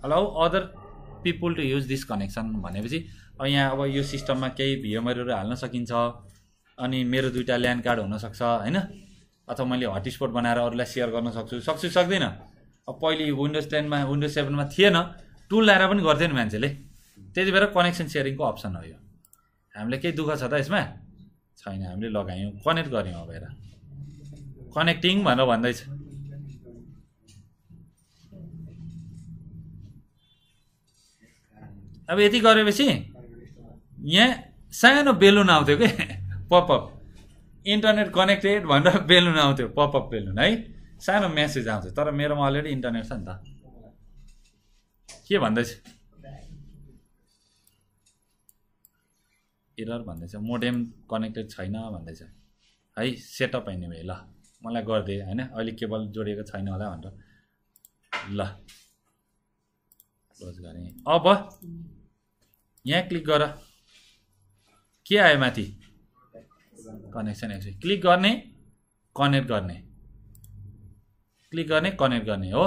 S1: allow other people to use this connection भनेपछि अब यहाँ अब यो सिस्टममा केही भिएमआरहरू हाल्न सकिन्छ अनि मेरो दुइटा ल्यान्ड कार्ड हुनसक्छ होइन अथवा मैले हटस्पोट बनाएर अरूलाई सेयर गर्न सक्छु सक्छु सक्दिनँ पहिले विन्डोज टेनमा विन्डोज सेभेनमा थिएन टुल ल्याएर पनि गर्थेन मान्छेले त्यति बेला कनेक्सन सेयरिङको अप्सन हो यो हामीले केही दुःख छ त यसमा छैन हामीले लगायौँ कनेक्ट गऱ्यौँ अब कनेक्टिङ भनेर भन्दैछ अब यति गरेपछि यहाँ सानो बेलुन आउँथ्यो कि पपअप इन्टरनेट कनेक्टेड भनेर बेलुन आउँथ्यो पपअप बेलुन है सानो मेसेज आउँछ तर मेरोमा अलरेडी इन्टरनेट छ नि त के भन्दैछ इरर भन्दैछ मोडेम कनेक्टेड छैन भन्दैछ है सेटअप होइन भाइ ल मलाई गरिदिए होइन अहिले केबल जोडिएको छैन होला भनेर ल क्लोज गरेँ अब यहाँ क्लिक गर के आयो माथि कनेक्सन एक्सेस क्लिक गर्ने कनेक्ट गर्ने क्लिक गर्ने कनेक्ट गर्ने हो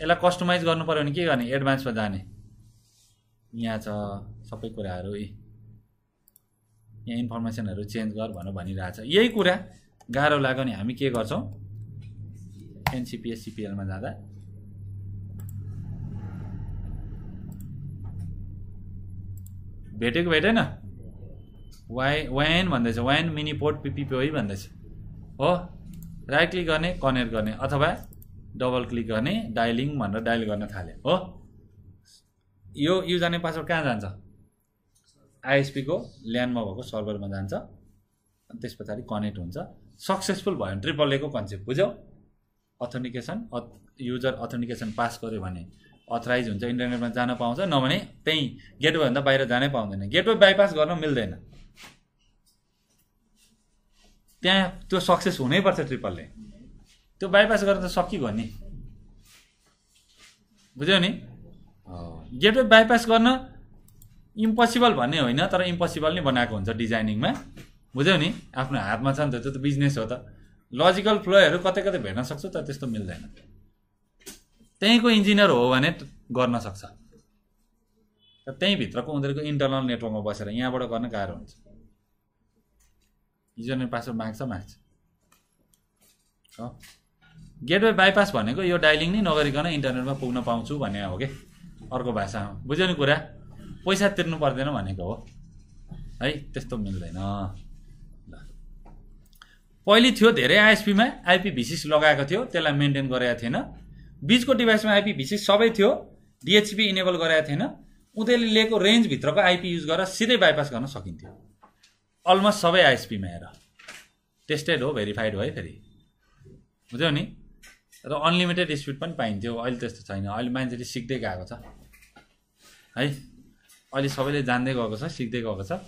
S1: यसलाई कस्टमाइज गर्नु पऱ्यो भने के गर्ने एडभान्समा जाने यहाँ छ सबै कुराहरू यी यहाँ इन्फर्मेसनहरू चेन्ज गर भनेर भनिरहेछ यही कुरा गाह्रो लाग्यो भने हामी के गर्छौँ एनसिपिएस सिपिएलमा जाँदा भेटेको भेटेन वाइ वाइन भन्दैछ वाइन मिनी पोर्ट पिपिपिओ भन्दैछ हो राइट क्लिक गर्ने कनेक्ट गर्ने अथवा डबल क्लिक गर्ने डाइलिङ भनेर डायल गर्न थाल्यो हो यो युजर पासवर्ड कहाँ जान्छ आइएसपीको ल्यान्डमा भएको सर्भरमा जान्छ अनि त्यस पछाडि कनेक्ट हुन्छ सक्सेसफुल भयो भने ट्रिपल एको कन्सेप्ट बुझ्यौ अथेन्टिकेसन युजर अथेन्टिकेसन पास गर्यो भने अथराइज हुन्छ इन्टरनेटमा जान पाउँछ नभने त्यहीँ गेटवेभन्दा बाहिर जानै पाउँदैन गेटवे बाइपास गर्न मिल्दैन त्यहाँ त्यो सक्सेस हुनैपर्छ ट्रिपलले त्यो बाइपास गर्न त सकिगयो नि बुझ्यौ नि गेटवे बाइपास गर्न इम्पोसिबल भन्ने होइन तर इम्पोसिबल नै बनाएको हुन्छ डिजाइनिङमा बुझ्यौ नि आफ्नो हातमा छ नि त त्यो त बिजनेस हो त लजिकल फ्लोहरू कतै कतै भेट्न सक्छु तर त्यस्तो मिल्दैन त्यहीँको इन्जिनियर हो भने गर्न सक्छ त्यहीँभित्रको उनीहरूको इन्टरनल नेटवर्कमा बसेर यहाँबाट गर्न गाह्रो हुन्छ हिजो नै पासवर्ड माग्छ माग्छ हो गेटवे बाइपास भनेको यो डाइलिङ नै नगरिकन इन्टरनेटमा पुग्न पाउँछु भन्ने हो कि अर्को भाषामा बुझ्यो नि कुरा पैसा तिर्नु पर्दैन भनेको हो है त्यस्तो मिल्दैन ल पहिले थियो धेरै आइएसपीमा आइपी भिसिस लगाएको थियो त्यसलाई मेन्टेन गरेको थिएन बिचको डिभाइसमा आइपी भिसिस सबै थियो डिएचपी इनेबल गराएको थिएन उनीहरूले लिएको रेन्जभित्रको आइपी युज गरेर सिधै बाइपास गर्न सकिन्थ्यो अलमोस्ट सबै आइएसपीमा हेर टेस्टेड हो भेरिफाइड हो है फेरि बुझ्यौ नि र अनलिमिटेड स्पिड पनि पाइन्थ्यो अहिले त्यस्तो छैन अहिले मान्छेले सिक्दै गएको छ है अहिले सबैले जान्दै गएको छ सिक्दै गएको छ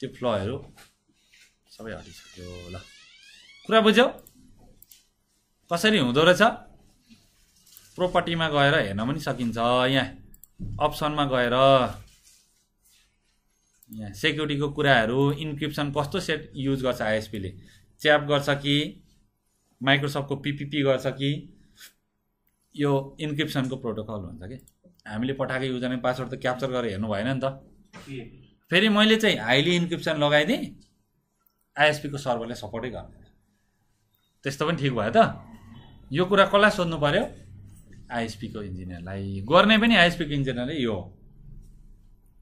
S1: त्यो फ्लहरू सबै हटिसक्यो ल कुरा बुझ्यौ कसरी हुँदो रहेछ प्रोपर्टीमा गएर हेर्न पनि सकिन्छ यहाँ अप्सनमा गएर सेक्युरिटीको कुराहरू इन्क्रिप्सन कस्तो सेट युज गर्छ आइएसपीले च्याप गर्छ कि माइक्रोसफ्टको पिपिपी गर्छ कि यो इन्क्रिप्सनको प्रोटोकल हुन्छ कि हामीले पठाएको युजरले पासवर्ड त क्याप्चर गरेर हेर्नु भएन नि त फेरि मैले चाहिँ हाइली इन्क्रिप्सन लगाइदिएँ आइएसपीको सर्भरले सपोर्टै गर्दैन त्यस्तो पनि ठिक भयो त यो कुरा कसलाई सोध्नु पऱ्यो आइएसपीको इन्जिनियरलाई गर्ने पनि आइएसपीको इन्जिनियरले यो हो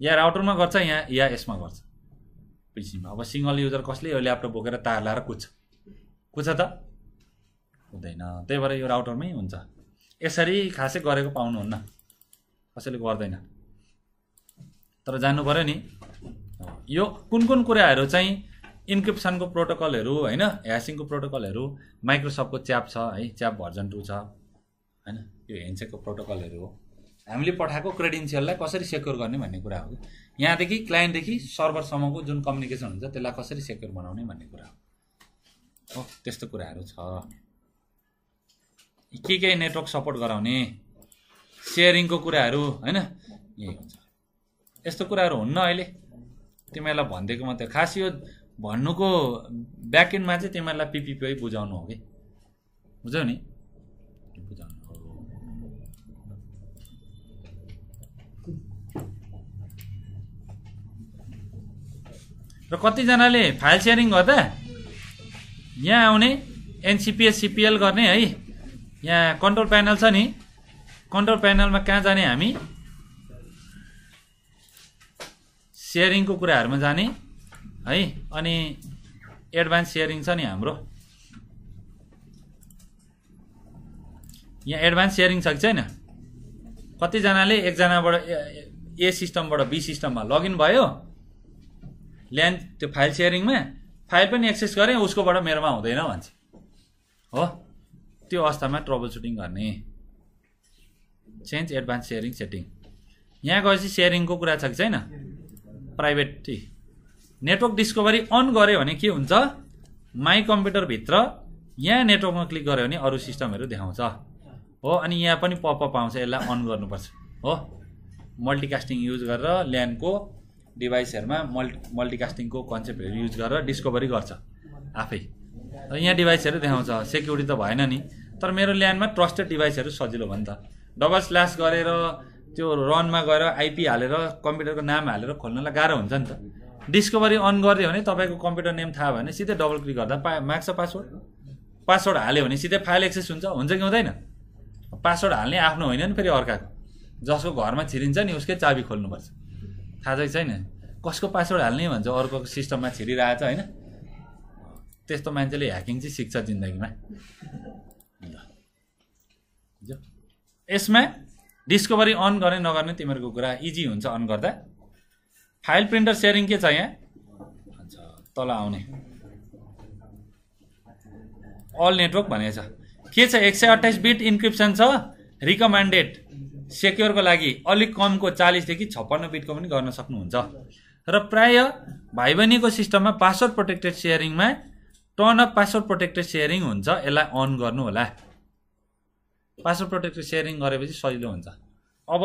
S1: या राउटरमा गर्छ या या यसमा गर्छ पिसीमा अब सिङ्गल युजर कसले यो ल्यापटप बोकेर तार लाएर कुद्छ कुद्छ त हुँदैन त्यही भएर यो राउटरमै हुन्छ यसरी खासै गरेको पाउनुहुन्न कसैले गर्दैन तर जान्नु पऱ्यो नि यो कुन कुन कुराहरू चाहिँ इन्क्रिप्सनको प्रोटोकलहरू होइन ह्यासिङको प्रोटोकलहरू माइक्रोसफ्टको च्याप छ है च्याप भर्जन टू छ होइन यो हेन्सेकको प्रोटोकलहरू हो हामीले पठाएको क्रेडेन्सियललाई कसरी सेक्योर गर्ने भन्ने कुरा हो यहाँदेखि क्लाइन्टदेखि सर्भरसम्मको जुन कम्युनिकेसन हुन्छ त्यसलाई कसरी सेक्योर बनाउने भन्ने कुरा हो हो त्यस्तो कुराहरू छ के के नेटवर्क सपोर्ट गराउने सेयरिङको कुराहरू होइन यही हुन्छ यस्तो कुराहरू हुन्न अहिले तिमीहरूलाई भनिदिएको मात्रै खास यो भन्नुको ब्याकेन्डमा चाहिँ तिमीहरूलाई पिपिपिआई बुझाउनु हो कि बुझ्यौ नि र कतिजनाले फाइल सेयरिङ गर्दा यहाँ आउने एनसिपिएस सिपिएल गर्ने है यहाँ कन्ट्रोल प्यानल छ नि कन्ट्रोल प्यानलमा कहाँ जाने हामी सेयरिङको कुराहरूमा जाने है अनि एडभान्स सेयरिङ छ नि हाम्रो यहाँ एडभान्स सेयरिङ छ कि छैन कतिजनाले एकजनाबाट ए सिस्टमबाट बी सिस्टममा लगइन भयो ल्यान त्यो फाइल सेयरिङमा फाइल पनि एक्सेस गरेँ उसकोबाट मेरोमा हुँदैन भन्छ हो त्यो अवस्थामा ट्रबल सुटिङ गर्ने चेन्ज एडभान्स सेयरिङ सेटिङ यहाँ गएपछि सेयरिङको कुरा छ कि छैन प्राइभेट नेटवर्क डिस्कभरी अन गऱ्यो भने के हुन्छ माई कम्प्युटरभित्र यहाँ नेटवर्कमा क्लिक गऱ्यो भने अरू सिस्टमहरू देखाउँछ हो अनि यहाँ पनि पप आउँछ यसलाई अन गर्नुपर्छ हो मल्टिकास्टिङ युज गरेर ल्यान्डको डिभाइसहरूमा मल्टी मल्टिकास्टिङको कन्सेप्टहरू युज गरेर डिस्कभरी गर्छ आफै र यहाँ डिभाइसहरू देखाउँछ सेक्युरिटी त भएन नि तर मेरो ल्यान्डमा ट्रस्टेड डिभाइसहरू सजिलो भयो नि त डबल स्ल्यास गरेर त्यो रनमा गएर आइपी हालेर कम्प्युटरको नाम हालेर खोल्नलाई गाह्रो हुन्छ नि त डिस्कभरी अन गरिदियो भने तपाईँको कम्प्युटर नेम थाहा भयो भने सिधै डबल क्लिक गर्दा पा माग्छ पासवर्ड पासवर्ड हाल्यो भने सिधै फाइल एक्सेस हुन्छ हुन्छ कि हुँदैन पासवर्ड हाल्ने आफ्नो होइन नि फेरि अर्काको जसको घरमा छिरिन्छ नि उसकै चाबी खोल्नुपर्छ थाहा छ छैन कसको पासवर्ड हाल्ने भन्छ अर्को सिस्टममा छिरिरहेछ होइन त्यस्तो मान्छेले ह्याकिङ चाहिँ सिक्छ जिन्दगीमा ल यसमा डिस्कभरी अन गर्ने नगर्ने तिमीहरूको कुरा इजी हुन्छ अन गर्दा फाइल प्रिन्टर सेयरिङ के छ यहाँ तल आउने अल नेटवर्क भनेको छ के छ एक सय अट्ठाइस बिट इन्क्रिप्सन छ रिकमेन्डेड सेक्योरको लागि अलिक कमको चालिसदेखि छप्पन्न बिटको पनि गर्न सक्नुहुन्छ र प्राय भाइ बहिनीको सिस्टममा पासवर्ड प्रोटेक्टेड सेयरिङमा turn off password protected sharing हुन्छ यसलाई अन गर्नु होला पासवर्ड प्रोटेक्टेड सेयरिङ गरेपछि सजिलो हुन्छ अब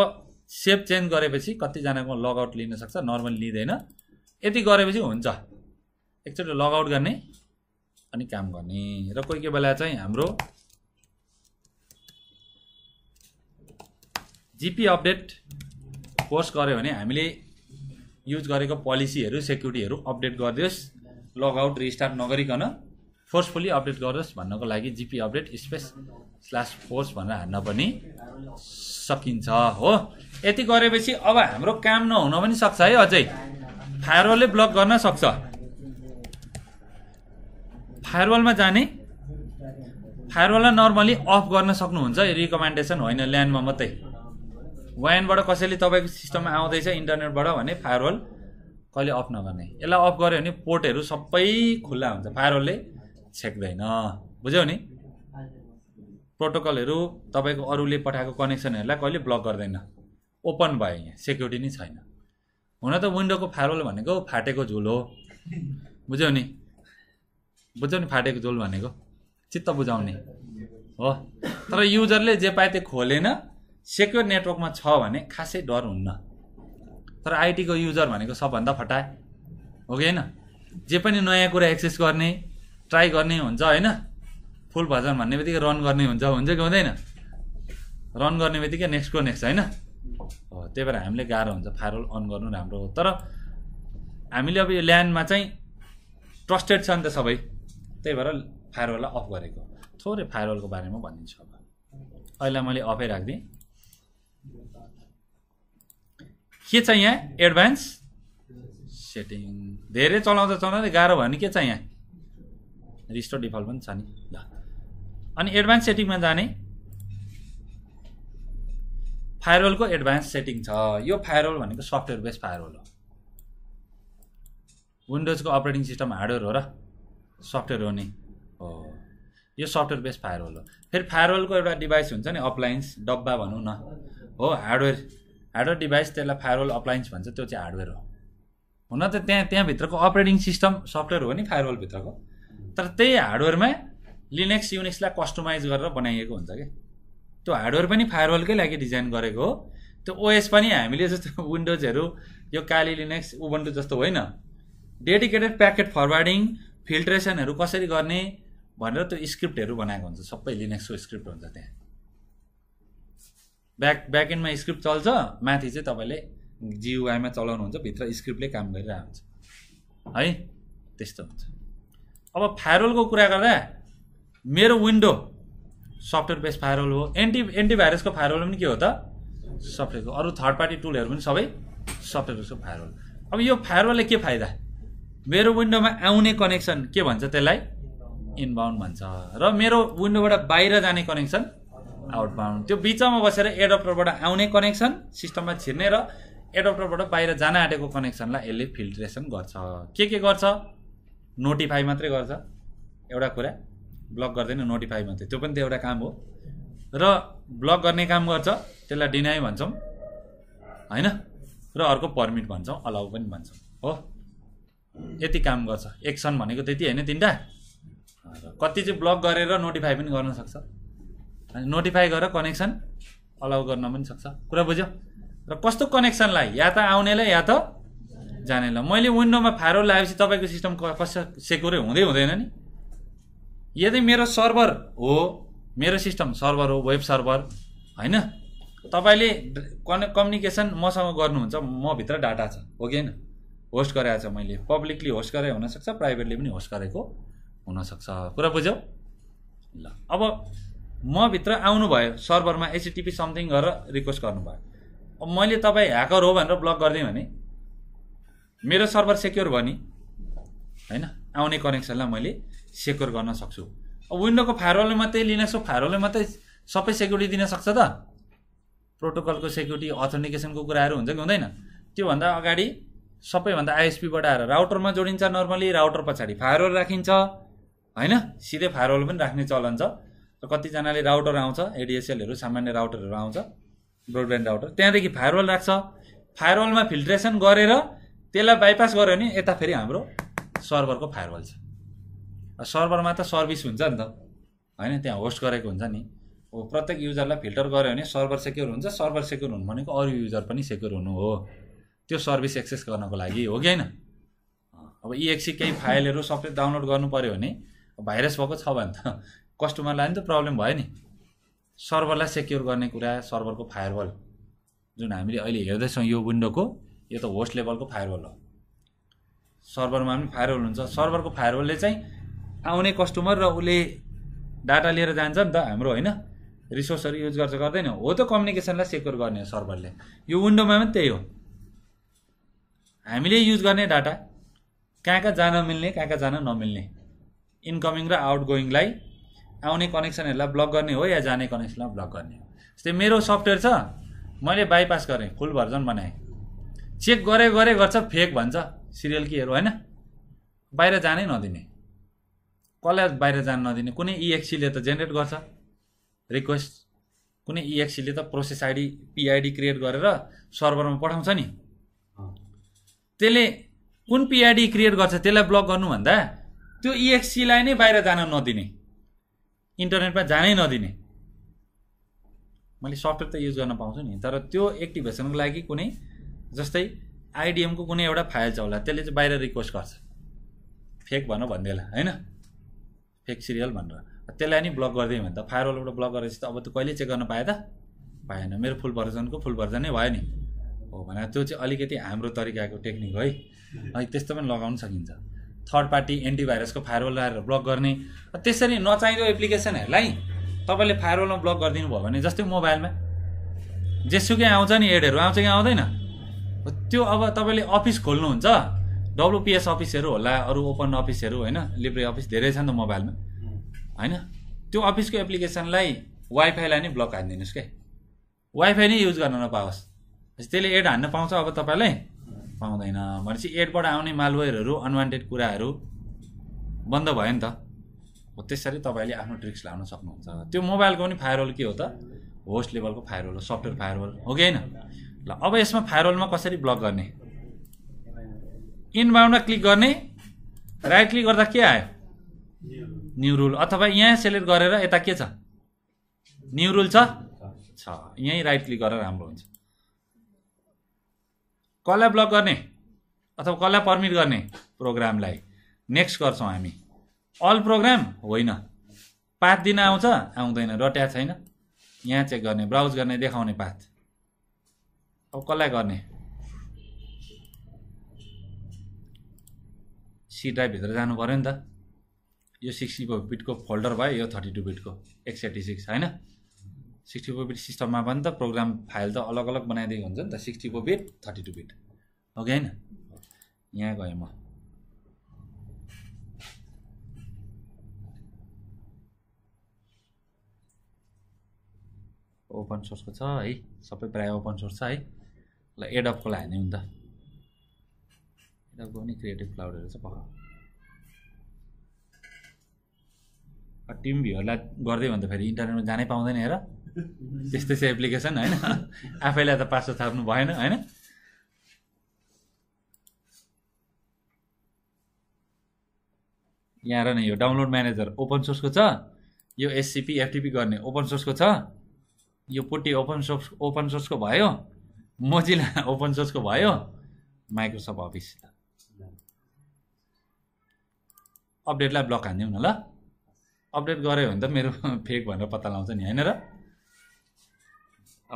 S1: सेप चेन्ज गरेपछि कतिजनाको लगआउट लिन सक्छ नर्मल लिँदैन यति गरेपछि हुन्छ एकचोटि लगआउट गर्ने अनि काम गर्ने र कोही कोही बेला चाहिँ हाम्रो जिपी अपडेट पोस्ट गऱ्यो भने हामीले युज गरेको पोलिसीहरू सेक्युरिटीहरू अपडेट गरिदियोस् लगआउट रिस्टार्ट नगरिकन फोर्सफुल्ली अपडेट गरोस् भन्नको लागि GP update space slash force भनेर हान्न पनि सकिन्छ हो यति गरेपछि अब हाम्रो काम नहुन पनि सक्छ है अझै फायरवलले ब्लक गर्न सक्छ फायरवलमा जाने फायरवललाई नर्मली अफ गर्न सक्नुहुन्छ रिकमेन्डेसन होइन ल्यान्डमा मात्रै वाइनबाट कसैले तपाईँको सिस्टममा आउँदैछ इन्टरनेटबाट भने फायरवल कहिले अफ नगर्ने यसलाई अफ गऱ्यो भने पोर्टहरू सबै खुल्ला हुन्छ फायरवलले छेक्दैन बुझ्यौ नि प्रोटोकलहरू तपाईँको अरूले पठाएको कनेक्सनहरूलाई कहिले ब्लक गर्दैन ओपन भयो यहाँ सेक्युरिटी नै छैन हुन त विन्डोको फायरवल भनेको फाटेको झुल हो बुझ्यौ नि बुझ्यौ नि फाटेको झुल भनेको चित्त बुझाउने हो तर युजरले जे पाए त्यो खोलेन सेक्योर नेटवर्कमा छ भने खासै डर हुन्न तर आइटीको युजर भनेको सबभन्दा फटाए हो कि होइन जे पनि नयाँ कुरा एक्सेस गर्ने ट्राई गर्ने हुन्छ होइन फुल भजन भन्ने बित्तिकै रन गर्ने हुन्छ हुन्छ कि हुँदैन रन गर्ने बित्तिकै नेक्स्टको नेक्स्ट होइन हो त्यही भएर हामीले गाह्रो हुन्छ फायरवल अन गर्नु राम्रो हो तर हामीले अब यो ल्यान्डमा चाहिँ ट्रस्टेड छ नि त सबै त्यही भएर फायरवललाई अफ गरेको थोरै फायरवलको बारेमा भनिदिन्छु अब अहिले मैले अफै राखिदिएँ के छ यहाँ एडभान्स सेटिङ धेरै चलाउँदा चलाउँदै गाह्रो भयो भने के छ यहाँ रिस्टोर डिफल्ट पनि छ नि ल अनि एडभान्स सेटिङमा जाने फायरवलको एडभान्स सेटिङ छ यो फायरवल भनेको सफ्टवेयर बेस फायरवल हो विन्डोजको अपरेटिङ सिस्टम हार्डवेयर हो र सफ्टवेयर हो नि हो यो सफ्टवेयर बेस फायरवल हो फेरि फायरवलको एउटा डिभाइस हुन्छ नि अप्लायन्स डब्बा भनौँ न हो हार्डवेयर हार्डवेयर डिभाइस त्यसलाई फायरवल अप्लायन्स भन्छ त्यो चाहिँ हार्डवेयर हो हुन त त्यहाँ त्यहाँभित्रको अपरेटिङ सिस्टम सफ्टवेयर हो नि फायरवलभित्रको तर त्यही हार्डवेयरमा लिनेक्स युनिक्सलाई कस्टमाइज गरेर बनाइएको हुन्छ कि त्यो हार्डवेयर पनि फायरवलकै लागि डिजाइन गरेको हो त्यो ओएस पनि हामीले जस्तो विन्डोजहरू यो काली लिनेक्स उबन्डो जस्तो होइन डेडिकेटेड प्याकेट फरवार्डिङ फिल्ट्रेसनहरू कसरी गर्ने भनेर त्यो स्क्रिप्टहरू बनाएको हुन्छ सबै लिनेक्सको स्क्रिप्ट हुन्छ त्यहाँ ब्याक ब्याकएन्डमा स्क्रिप्ट चल्छ माथि चाहिँ तपाईँले जियुआईमा चलाउनुहुन्छ भित्र स्क्रिप्टले काम गरिरहेको हुन्छ है त्यस्तो हुन्छ अब फायरवलको कुरा गर्दा मेरो विन्डो सफ्टवेयर बेस्ड फायरवल हो एन्टी एन्टिभाइरसको फायरवल पनि के हो त सफ्टवेयरको अरू थर्ड पार्टी टुलहरू पनि सबै सफ्टवेयरको फायरवल अब यो फायरवलले के फाइदा मेरो विन्डोमा आउने कनेक्सन के भन्छ त्यसलाई इनबाउन्ड भन्छ र मेरो विन्डोबाट बाहिर जाने कनेक्सन आउट त्यो बिचमा बसेर एडप्टरबाट आउने कनेक्सन सिस्टममा छिर्ने र एडप्टरबाट बाहिर जान आँटेको कनेक्सनलाई यसले फिल्ट्रेसन गर्छ के के गर्छ नोटिफाई मात्रै गर्छ एउटा कुरा ब्लक गर्दैन नोटिफाई मात्रै त्यो पनि त एउटा काम हो र ब्लक गर्ने काम गर्छ त्यसलाई डिनाई भन्छौँ होइन र अर्को पर्मिट भन्छौँ अलाउ पनि भन्छौँ हो यति काम गर्छ एक्सन भनेको त्यति होइन तिनवटा कति चाहिँ ब्लक गरेर नोटिफाई पनि गर्न सक्छ अनि नोटिफाई गरेर कनेक्सन अलाउ गर्न पनि सक्छ कुरा बुझ्यो र कस्तो कनेक्सनलाई या त आउनेलाई या त जानेलाई मैले विन्डोमा फारो लगाएपछि तपाईँको सिस्टम कस सेक्युरै हुँदै हुँदैन नि यदि मेरो सर्भर हो मेरो सिस्टम सर्भर हो वेब सर्भर होइन तपाईँले कने कम्युनिकेसन मसँग गर्नुहुन्छ म भित्र डाटा छ हो कि होइन होस्ट गराएको छ मैले पब्लिकली होस्ट गरे हुनसक्छ प्राइभेटली पनि होस्ट गरेको हुनसक्छ कुरा बुझ्यौ ल अब म भित्र आउनुभयो सर्भरमा एचटिपी समथिङ गरेर रिक्वेस्ट गर्नुभयो मैले तपाईँ ह्याकर हो भनेर ब्लक गरिदिएँ भने मेरो सर्भर सेक्योर भयो नि होइन आउने कनेक्सनलाई मैले सेक्योर गर्न सक्छु अब विन्डोको फायरवलले मात्रै सक्छु फायरवलले मात्रै सबै सेक्युरिटी दिन सक्छ त प्रोटोकलको सेक्युरिटी अथेन्टिकेसनको कुराहरू हुन्छ कि हुँदैन त्योभन्दा अगाडि सबैभन्दा आइएसपीबाट आएर राउटरमा जोडिन्छ नर्मली राउटर पछाडि फायरवल राखिन्छ होइन सिधै फायरवल पनि राख्ने चलन छ र कतिजनाले राउटर आउँछ एडिएसएलहरू सामान्य राउटरहरू आउँछ ब्रोडब्यान्ड राउटर त्यहाँदेखि फायरवल राख्छ फायरवलमा फिल्ट्रेसन गरेर त्यसलाई बाइपास गऱ्यो भने यता फेरि हाम्रो सर्भरको फायरवल छ सर्भरमा त सर्भिस हुन्छ नि त होइन त्यहाँ होस्ट गरेको हुन्छ नि हो प्रत्येक युजरलाई फिल्टर गऱ्यो भने सर्भर सेक्योर हुन्छ सर्भर सेक्योर हुनु भनेको अरू युजर पनि सेक्योर हुनु हो त्यो सर्भिस एक्सेस गर्नको लागि हो कि होइन अब इएक्सी e e केही फाइलहरू सबै डाउनलोड गर्नु पऱ्यो भने भाइरस भएको छ भने त कस्टमरलाई नि त प्रब्लम भयो नि सर्भरलाई सेक्योर गर्ने कुरा सर्भरको फायरवल जुन हामीले अहिले हेर्दैछौँ यो विन्डोको यो त होस्ट लेभलको फायरवल हो सर्भरमा पनि फायरवल हुन्छ सर्भरको फायरवलले चाहिँ आउने कस्टमर र उसले डाटा लिएर जान्छ नि त हाम्रो होइन रिसोर्सहरू युज गर्छ गर्दैन हो त कम्युनिकेसनलाई सेक्योर गर्ने हो सर्भरले यो विन्डोमा पनि त्यही हो हामीले युज गर्ने डाटा कहाँ कहाँ जान मिल्ने कहाँ कहाँ जान नमिल्ने इन्कमिङ र आउट गोइङलाई आउने कनेक्सनहरूलाई ब्लक गर्ने हो या जाने कनेक्सनलाई ब्लक गर्ने हो जस्तै मेरो सफ्टवेयर छ मैले बाइपास गरेँ फुल भर्जन बनाएँ चेक गरे गरे गर्छ फेक भन्छ सिरियल केहरू होइन बाहिर जानै नदिने कसलाई बाहिर जान नदिने कुनै इएक्सीले e त जेनेरेट गर्छ रिक्वेस्ट कुनै इएक्सीले e त प्रोसेस आइडी पिआइडी क्रिएट गरेर सर्भरमा पठाउँछ नि त्यसले कुन पिआइडी क्रिएट गर्छ त्यसलाई ब्लक गर्नुभन्दा त्यो इएक्सीलाई e नै बाहिर जान नदिने इन्टरनेटमा जानै नदिने मैले सफ्टवेयर त युज गर्न पाउँछु नि तर त्यो एक्टिभेसनको लागि कुनै जस्तै आइडिएमको कुनै एउटा फाइल छ होला त्यसले चाहिँ बाहिर रिक्वेस्ट गर्छ फेक भन भन्दैला होइन फेक सिरियल भनेर त्यसलाई नि ब्लक गरिदियो भने त फायरवलबाट ब्लक गरेपछि त अब त कहिले चेक गर्न पाएँ त पाएन मेरो फुल भर्जनको फुल भर्जनै भयो नि हो भने त्यो चाहिँ अलिकति हाम्रो तरिकाको टेक्निक है अलिक त्यस्तो पनि लगाउन सकिन्छ थर्ड पार्टी एन्टिभाइरसको फायरवल लगाएर ब्लक गर्ने त्यसरी नचाहिँदो एप्लिकेसनहरूलाई तपाईँले फायरवलमा ब्लक गरिदिनु भयो भने जस्तै मोबाइलमा जेसुकै आउँछ नि एडहरू आउँछ कि आउँदैन त्यो अब तपाईँले अफिस खोल्नुहुन्छ डब्लुपिएस अफिसहरू होला अरू ओपन अफिसहरू होइन लिब्रे अफिस धेरै छ नि त मोबाइलमा होइन त्यो अफिसको एप्लिकेसनलाई वाइफाईलाई नै ब्लक हानिदिनुहोस् क्या वाइफाई नै युज गर्न नपाओस् त्यसले एड हान्न पाउँछ अब तपाईँलाई पाउँदैन भनेपछि एडबाट आउने मालवेयरहरू अनवान्टेड कुराहरू बन्द भयो नि त हो त्यसरी तपाईँले आफ्नो ट्रिक्स लाउन सक्नुहुन्छ त्यो मोबाइलको पनि फायरवल के हो त होस्ट लेभलको फायरवल हो सफ्टवेयर फायरवल हो कि होइन ल अब यसमा फायरवलमा कसरी ब्लक गर्ने इनबाउन्डमा क्लिक गर्ने राइट क्लिक गर्दा के आयो न्यु रुल अथवा यहाँ सेलेक्ट गरेर यता के छ न्यु रुल छ यहीँ राइट क्लिक गरेर राम्रो हुन्छ कसलाई ब्लक गर्ने अथवा कसलाई पर्मिट गर्ने प्रोग्रामलाई नेक्स्ट गर्छौँ हामी अल प्रोग्राम होइन पाथ दिन आउँछ आउँदैन रट्या छैन यहाँ चेक गर्ने ब्राउज गर्ने देखाउने पाथ अब कसलाई गर्ने सी ड्राइभभित्र जानु पऱ्यो नि त यो सिक्सटी फोर बिटको फोल्डर भयो यो थर्टी टू बिटको एक सिक्स होइन सिक्सटी फोर बिट सिस्टममा पनि त प्रोग्राम फाइल त अलग अलग बनाइदिएको हुन्छ नि त sixty four bit thirty two bit okay होइन यहाँ गएँ म ओपन सोर्सको छ है सबै प्रायः ओपन सोर्स छ है ल एडपको हो नि त एडपको पनि क्रिएटिभ क्लाउडहरू छ पख टिम भ्यूहरूलाई गरिदियो भने त फेरि इन्टरनेटमा जानै पाउँदैन हेर त्यस्तै छ एप्लिकेसन होइन आफैलाई त पासवर्ड थाप्नु भएन होइन यहाँ र नै यो डाउनलोड म्यानेजर ओपन सोर्सको छ यो एससिपी एफटिपी गर्ने ओपन सोर्सको छ यो पोटी ओपन सोर्स ओपन सोर्सको भयो मोजिला ओपन सोर्सको भयो माइक्रोसफ्ट अफिस अपडेटलाई ब्लक हानिदिउँ न ल अपडेट गऱ्यो भने त मेरो फेक भनेर पत्ता लाउँछ नि होइन र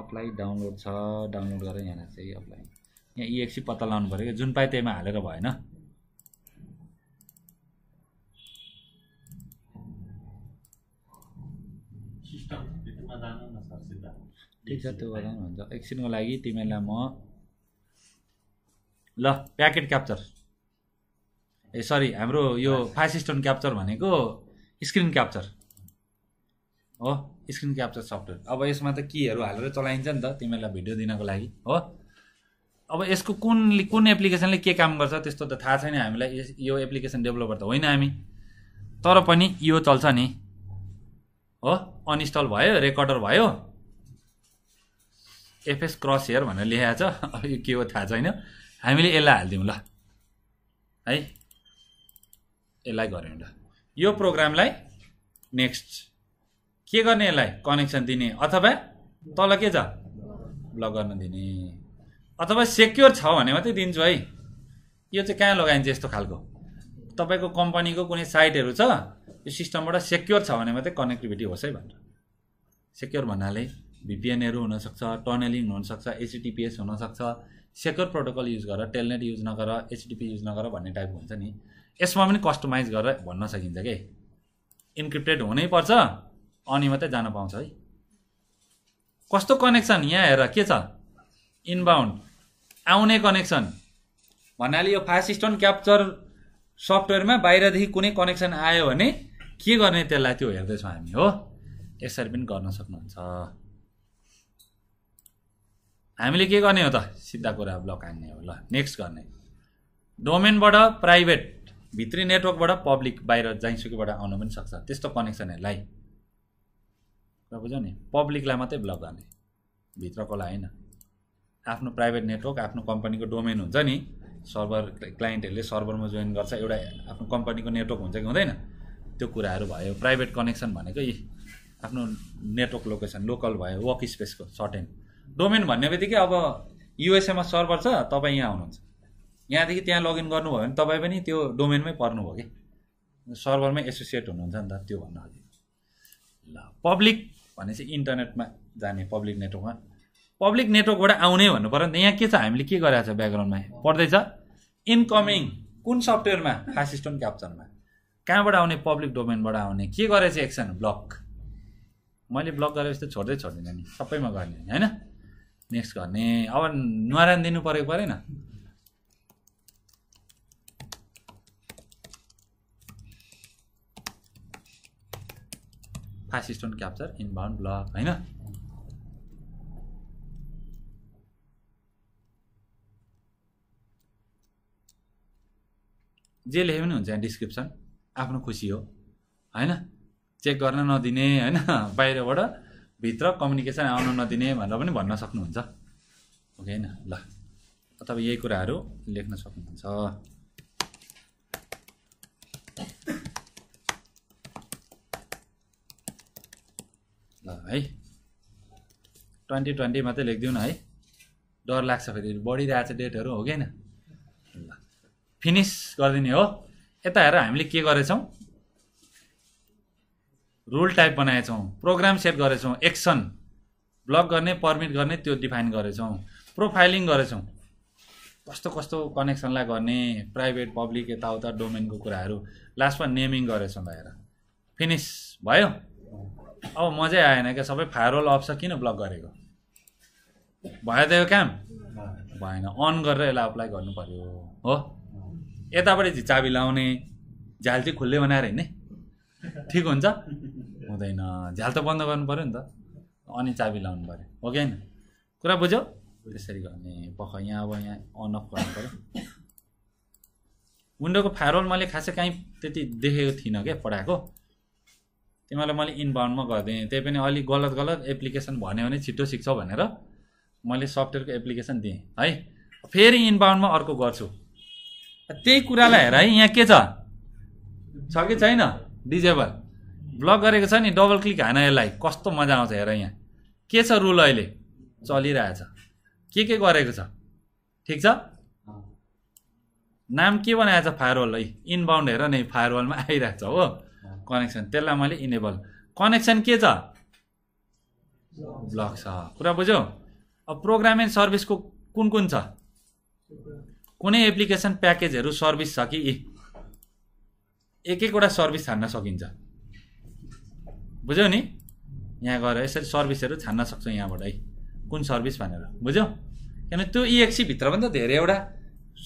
S1: अप्लाई डाउनलोड छ डाउनलोड गरेर यहाँनिर चाहिँ अप्लाई यहाँ इएक्सी e e पत्ता लगाउनु पऱ्यो जुन पाए त्यहीमा हालेर भएन ठिक छ त्यो गर्दा पनि हुन्छ एकछिनको लागि तिमीलाई म ल प्याकेट क्याप्चर ए सरी हाम्रो यो फाइभ स्टोन क्याप्चर भनेको स्क्रिन क्याप्चर हो स्क्रिन क्याप्चर सफ्टवेयर अब यसमा त केहरू हालेर चलाइन्छ नि त तिमीहरूलाई भिडियो दिनको लागि हो अब यसको कुन कुन एप्लिकेसनले के काम गर्छ त्यस्तो त थाहा छैन हामीलाई यो एप्लिकेसन डेभलपर त होइन हामी तर पनि यो चल्छ नि हो अनइन्स्टल भयो रेकर्डर भयो एफएस क्रस हेयर भनेर लेखाएको छ यो के हो थाहा छैन हामीले यसलाई हालिदिउँ ल है यसलाई गऱ्यौँ ल यो प्रोग्रामलाई नेक्स्ट के गर्ने यसलाई कनेक्सन दिने अथवा तल के छ ब्लक गर्न दिने अथवा सेक्योर छ भने मात्रै दिन्छु है यो चाहिँ कहाँ लगाइन्छ यस्तो खालको तपाईँको कम्पनीको कुनै साइटहरू छ यो सिस्टमबाट सेक्योर छ भने मात्रै कनेक्टिभिटी होस् है भनेर सेक्योर भन्नाले भिपिएनहरू हुनसक्छ टनलिङ हुनसक्छ एचडिपिएस हुनसक्छ सेक्योर प्रोटोकल युज गर टेलनेट युज नगर एचडिपी युज नगर भन्ने टाइपको हुन्छ नि यसमा पनि कस्टमाइज गरेर भन्न सकिन्छ कि इन्क्रिप्टेड हुनैपर्छ अनि मात्रै जान पाउँछ है कस्तो कनेक्सन यहाँ हेर के छ इनबाउन्ड आउने कनेक्सन भन्नाले यो फास्ट स्टोन क्याप्चर सफ्टवेयरमा बाहिरदेखि कुनै कनेक्सन आयो भने के गर्ने त्यसलाई त्यो हेर्दैछौँ हामी हो यसरी पनि गर्न सक्नुहुन्छ हामीले के गर्ने हो त सिधा कुरा ब्लक हान्ने हो ल नेक्स्ट गर्ने डोमेनबाट प्राइभेट भित्री नेटवर्कबाट पब्लिक बाहिर जाइसकेबाट आउनु पनि सक्छ त्यस्तो कनेक्सनहरूलाई र बुझ्यौ नि पब्लिकलाई मात्रै ब्लक गर्ने लागि होइन आफ्नो प्राइभेट नेटवर्क आफ्नो कम्पनीको डोमेन हुन्छ नि सर्भर क्लाइन्टहरूले सर्भरमा जोइन गर्छ एउटा आफ्नो कम्पनीको नेटवर्क हुन्छ कि हुँदैन त्यो कुराहरू भयो प्राइभेट कनेक्सन भनेको आफ्नो नेटवर्क लोकेसन लोकल भयो वर्क स्पेसको सर्टेन डोमेन भन्ने बित्तिकै अब युएसएमा सर्भर छ तपाईँ यहाँ हुनुहुन्छ यहाँदेखि त्यहाँ लगइन गर्नुभयो भने तपाईँ पनि त्यो डोमेनमै पर्नुभयो कि सर्भरमै एसोसिएट हुनुहुन्छ नि त त्यो अघि ल पब्लिक भनेपछि इन्टरनेटमा जाने पब्लिक नेटवर्कमा पब्लिक नेटवर्कबाट आउने भन्नु पऱ्यो नि त यहाँ के छ हामीले के गरेको छ ब्याकग्राउन्डमा पढ्दैछ इनकमिङ कुन सफ्टवेयरमा फास्ट क्याप्चनमा कहाँबाट आउने पब्लिक डोमेनबाट आउने के गरेछ एक्सन ब्लक मैले ब्लक गरेपछि त छोड्दै छोड्दिनँ नि सबैमा गर्ने होइन नेक्स्ट गर्ने अब नुहारान दिनु परेको परेन आसिस्टन्ट क्याप्चर इनबाउन्ड ब्लक होइन जे लेखे पनि हुन्छ यहाँ डिस्क्रिप्सन आफ्नो खुसी हो होइन चेक गर्न नदिने होइन बाहिरबाट भित्र कम्युनिकेसन आउन नदिने भनेर पनि भन्न सक्नुहुन्छ ओके होइन ल तपाईँ यही कुराहरू लेख्न सक्नुहुन्छ ल है ट्वेन्टी ट्वेन्टी मात्रै लेखिदिउँ न है डर लाग्छ फेरि बढिरहेछ डेटहरू हो किन ल फिनिस गरिदिने हो यता हेर हामीले के गरेछौँ रुल टाइप बनाएछौँ प्रोग्राम सेट गरेछौँ एक्सन ब्लक गर्ने पर्मिट गर्ने त्यो डिफाइन गरेछौँ प्रोफाइलिङ गरेछौँ कस्तो कस्तो कनेक्सनलाई गर्ने प्राइभेट पब्लिक यताउता डोमेनको कुराहरू लास्टमा नेमिङ गरेछौँ त हेर फिनिस भयो अब मजै आएन क्या सबै फायरवल छ किन ब्लक गरेको भयो त यो काम भएन अन गरेर यसलाई अप्लाई गर्नु पऱ्यो हो यतापट्टि चाबी लाउने झ्याल चाहिँ खुल्ले बनाएर हिँड्ने ठिक हुन्छ हुँदैन झ्याल त बन्द गर्नु पऱ्यो नि त अनि चाबी लाउनु पऱ्यो हो कि होइन कुरा बुझ्यो त्यसरी गर्ने पख यहाँ अब यहाँ अन अफ गर्नु पऱ्यो विन्डोको फायरवल मैले खासै काहीँ त्यति देखेको थिइनँ क्या पढाएको तिमीलाई मैले इनबाउन्डमा गरिदिएँ त्यही पनि अलिक गलत गलत एप्लिकेसन भन्यो भने छिटो सिक्छौ भनेर मैले सफ्टवेयरको एप्लिकेसन दिएँ है फेरि इनबाउन्डमा अर्को गर्छु त्यही कुरालाई हेर है यहाँ के छ छ कि छैन डिजेबल ब्लक गरेको छ नि डबल क्लिक हान यसलाई कस्तो मजा आउँछ हेर यहाँ के छ रुल अहिले चलिरहेछ के के गरेको छ ठिक छ नाम के बनाएछ फायरवाल है इनबाउन्ड हेर नै फायरवालमा आइरहेछ हो कनेक्सन त्यसलाई मैले इनेबल कनेक्सन के छ ब्लक छ कुरा बुझ्यौ अब प्रोग्राम एन्ड सर्भिसको कुन कुन छ कुनै एप्लिकेसन प्याकेजहरू सर्भिस छ कि एक एकवटा सर्भिस छान्न सकिन्छ बुझ्यौ नि यहाँ गएर यसरी सर्भिसहरू छान्न सक्छौँ यहाँबाट है कुन सर्भिस भनेर बुझ्यौ किनभने त्यो इएक्सीभित्र e पनि त धेरैवटा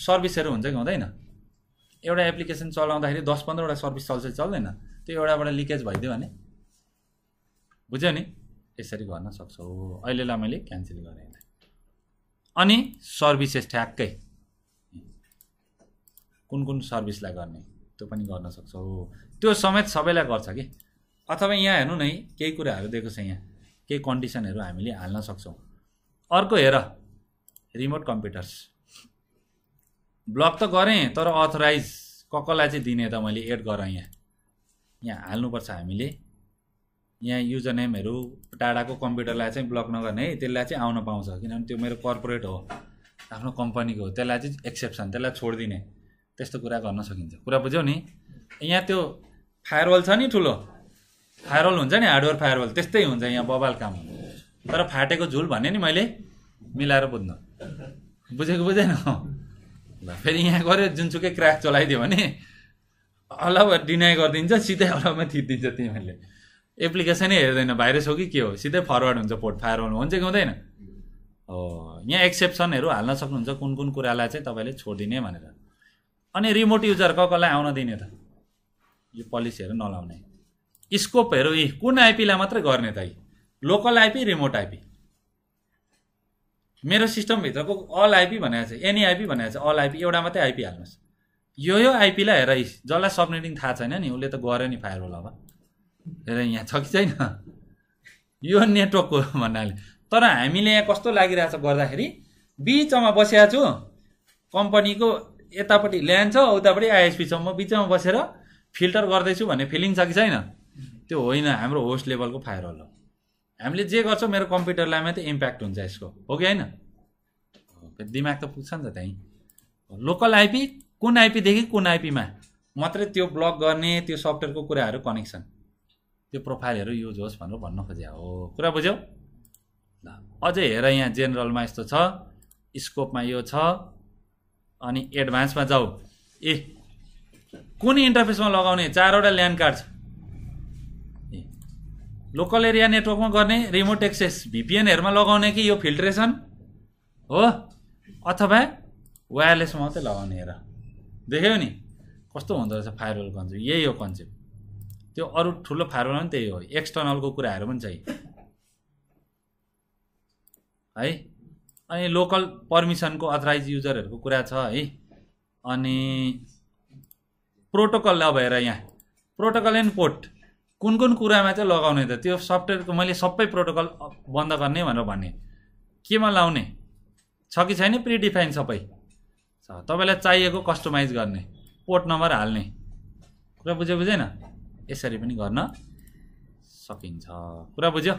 S1: सर्भिसहरू हुन्छ कि हुँदैन एउटा एप्लिकेसन चलाउँदाखेरि दस पन्ध्रवटा सर्भिस चल्छ चल्दैन त्यो एउटाबाट लिकेज भइदियो भने बुझ्यो नि यसरी गर्न सक्छौ अहिलेलाई मैले क्यान्सल गरेँ अनि सर्भिसेस ठ्याक्कै कुन कुन सर्भिसलाई गर्ने त्यो पनि गर्न सक्छौ त्यो समेत सबैलाई गर्छ कि अथवा यहाँ हेर्नु नै केही कुराहरू दिएको छ यहाँ केही कन्डिसनहरू हामीले हाल्न सक्छौँ अर्को हेर रिमोट कम्प्युटर्स ब्लक त गरेँ तर अथराइज कसलाई चाहिँ दिने त मैले एड गरेँ यहाँ यहाँ हाल्नुपर्छ हामीले यहाँ युजर नेमहरू टाढाको कम्प्युटरलाई चाहिँ ब्लक नगर्ने है त्यसलाई चाहिँ आउन पाउँछ किनभने त्यो मेरो कर्पोरेट हो आफ्नो कम्पनीको हो त्यसलाई चाहिँ एक्सेप्सन त्यसलाई छोडिदिने त्यस्तो कुरा गर्न सकिन्छ कुरा बुझ्यौ नि यहाँ त्यो फायरवल छ नि ठुलो फायरवल हुन्छ नि हार्डवेयर फायरवल त्यस्तै हुन्छ यहाँ बबाल काम तर फाटेको झुल भने नि मैले मिलाएर बुझ्नु बुझेको बुझेन ल फेरि यहाँ गऱ्यो जुनसुकै क्र्याक चलाइदियो भने अलाउ डिनाइ गरिदिन्छ सिधै अलाउमा थिचिदिन्छ तिमीहरूले एप्लिकेसनै हेर्दैन भाइरस हो कि के हो सिधै फरवर्ड हुन्छ पोर्ट फायर हुनु हुन्छ कि हुँदैन हो यहाँ एक्सेप्सनहरू हाल्न सक्नुहुन्छ कुन कुन कुरालाई चाहिँ तपाईँले छोडिदिने भनेर अनि रिमोट युजर क कसलाई आउन दिने त यो पोलिसीहरू नलाउने स्कोपहरू यी कुन आइपीलाई मात्रै गर्ने त यी लोकल आइपी रिमोट आइपी मेरो सिस्टमभित्रको अल आइपी भनेको छ एनी आइपी भनेको छ अल आइपी एउटा मात्रै आइपी हाल्नुहोस् यो यो आइपीलाई हेर जसलाई सबनेटिङ थाहा छैन नि उसले त गऱ्यो नि फायर होला हेर यहाँ छ कि छैन यो नेटवर्कको भन्नाले तर हामीले यहाँ कस्तो लागिरहेछ गर्दाखेरि बिचमा बसिरहेको छु कम्पनीको यतापट्टि ल्यान्ड छ उतापट्टि आइएसपीसम्म बिचमा बसेर फिल्टर गर्दैछु भन्ने फिलिङ छ कि छैन त्यो होइन हाम्रो होस्ट लेभलको फायर होला हामीले जे गर्छौँ मेरो कम्प्युटरलाई मात्रै इम्प्याक्ट हुन्छ यसको हो कि होइन दिमाग त पुग्छ नि त त्यहीँ लोकल आइपी कुन आइपीदेखि कुन आइपीमा मात्रै त्यो ब्लक गर्ने त्यो सफ्टवेयरको कुराहरू कनेक्सन त्यो प्रोफाइलहरू युज होस् भनेर भन्न खोजे हो कुरा बुझ्यौ ल अझै हेर यहाँ जेनरलमा यस्तो छ स्कोपमा यो छ अनि एडभान्समा जाऊ ए कुन इन्टरफेसमा लगाउने चारवटा ल्यान्ड कार्ड छ ए लोकल एरिया नेटवर्कमा गर्ने रिमोट एक्सेस भिपिएनहरूमा लगाउने कि यो फिल्ट्रेसन हो अथवा वायरलेसमा मात्रै लगाउने हेर देख्यो नि कस्तो हुँदो रहेछ फायरवेल कन्सेप्ट यही हो कन्सेप्ट त्यो अरू ठुलो फायरवल पनि त्यही हो एक्सटर्नलको कुराहरू पनि चाहिँ है अनि लोकल पर्मिसनको अथराइज युजरहरूको कुरा छ है अनि प्रोटोकल नभएर यहाँ प्रोटोकल एन्ड पोर्ट कुन कुन कुरामा चाहिँ लगाउने त त्यो सफ्टवेयरको मैले सबै प्रोटोकल बन्द गर्ने भनेर भने केमा लाउने छ कि छैन प्रिडिफाइन सबै तपाईँलाई चाहिएको कस्टमाइज गर्ने पोर्ट नम्बर हाल्ने कुरा बुझ्यो बुझेन यसरी पनि गर्न सकिन्छ कुरा बुझ्यो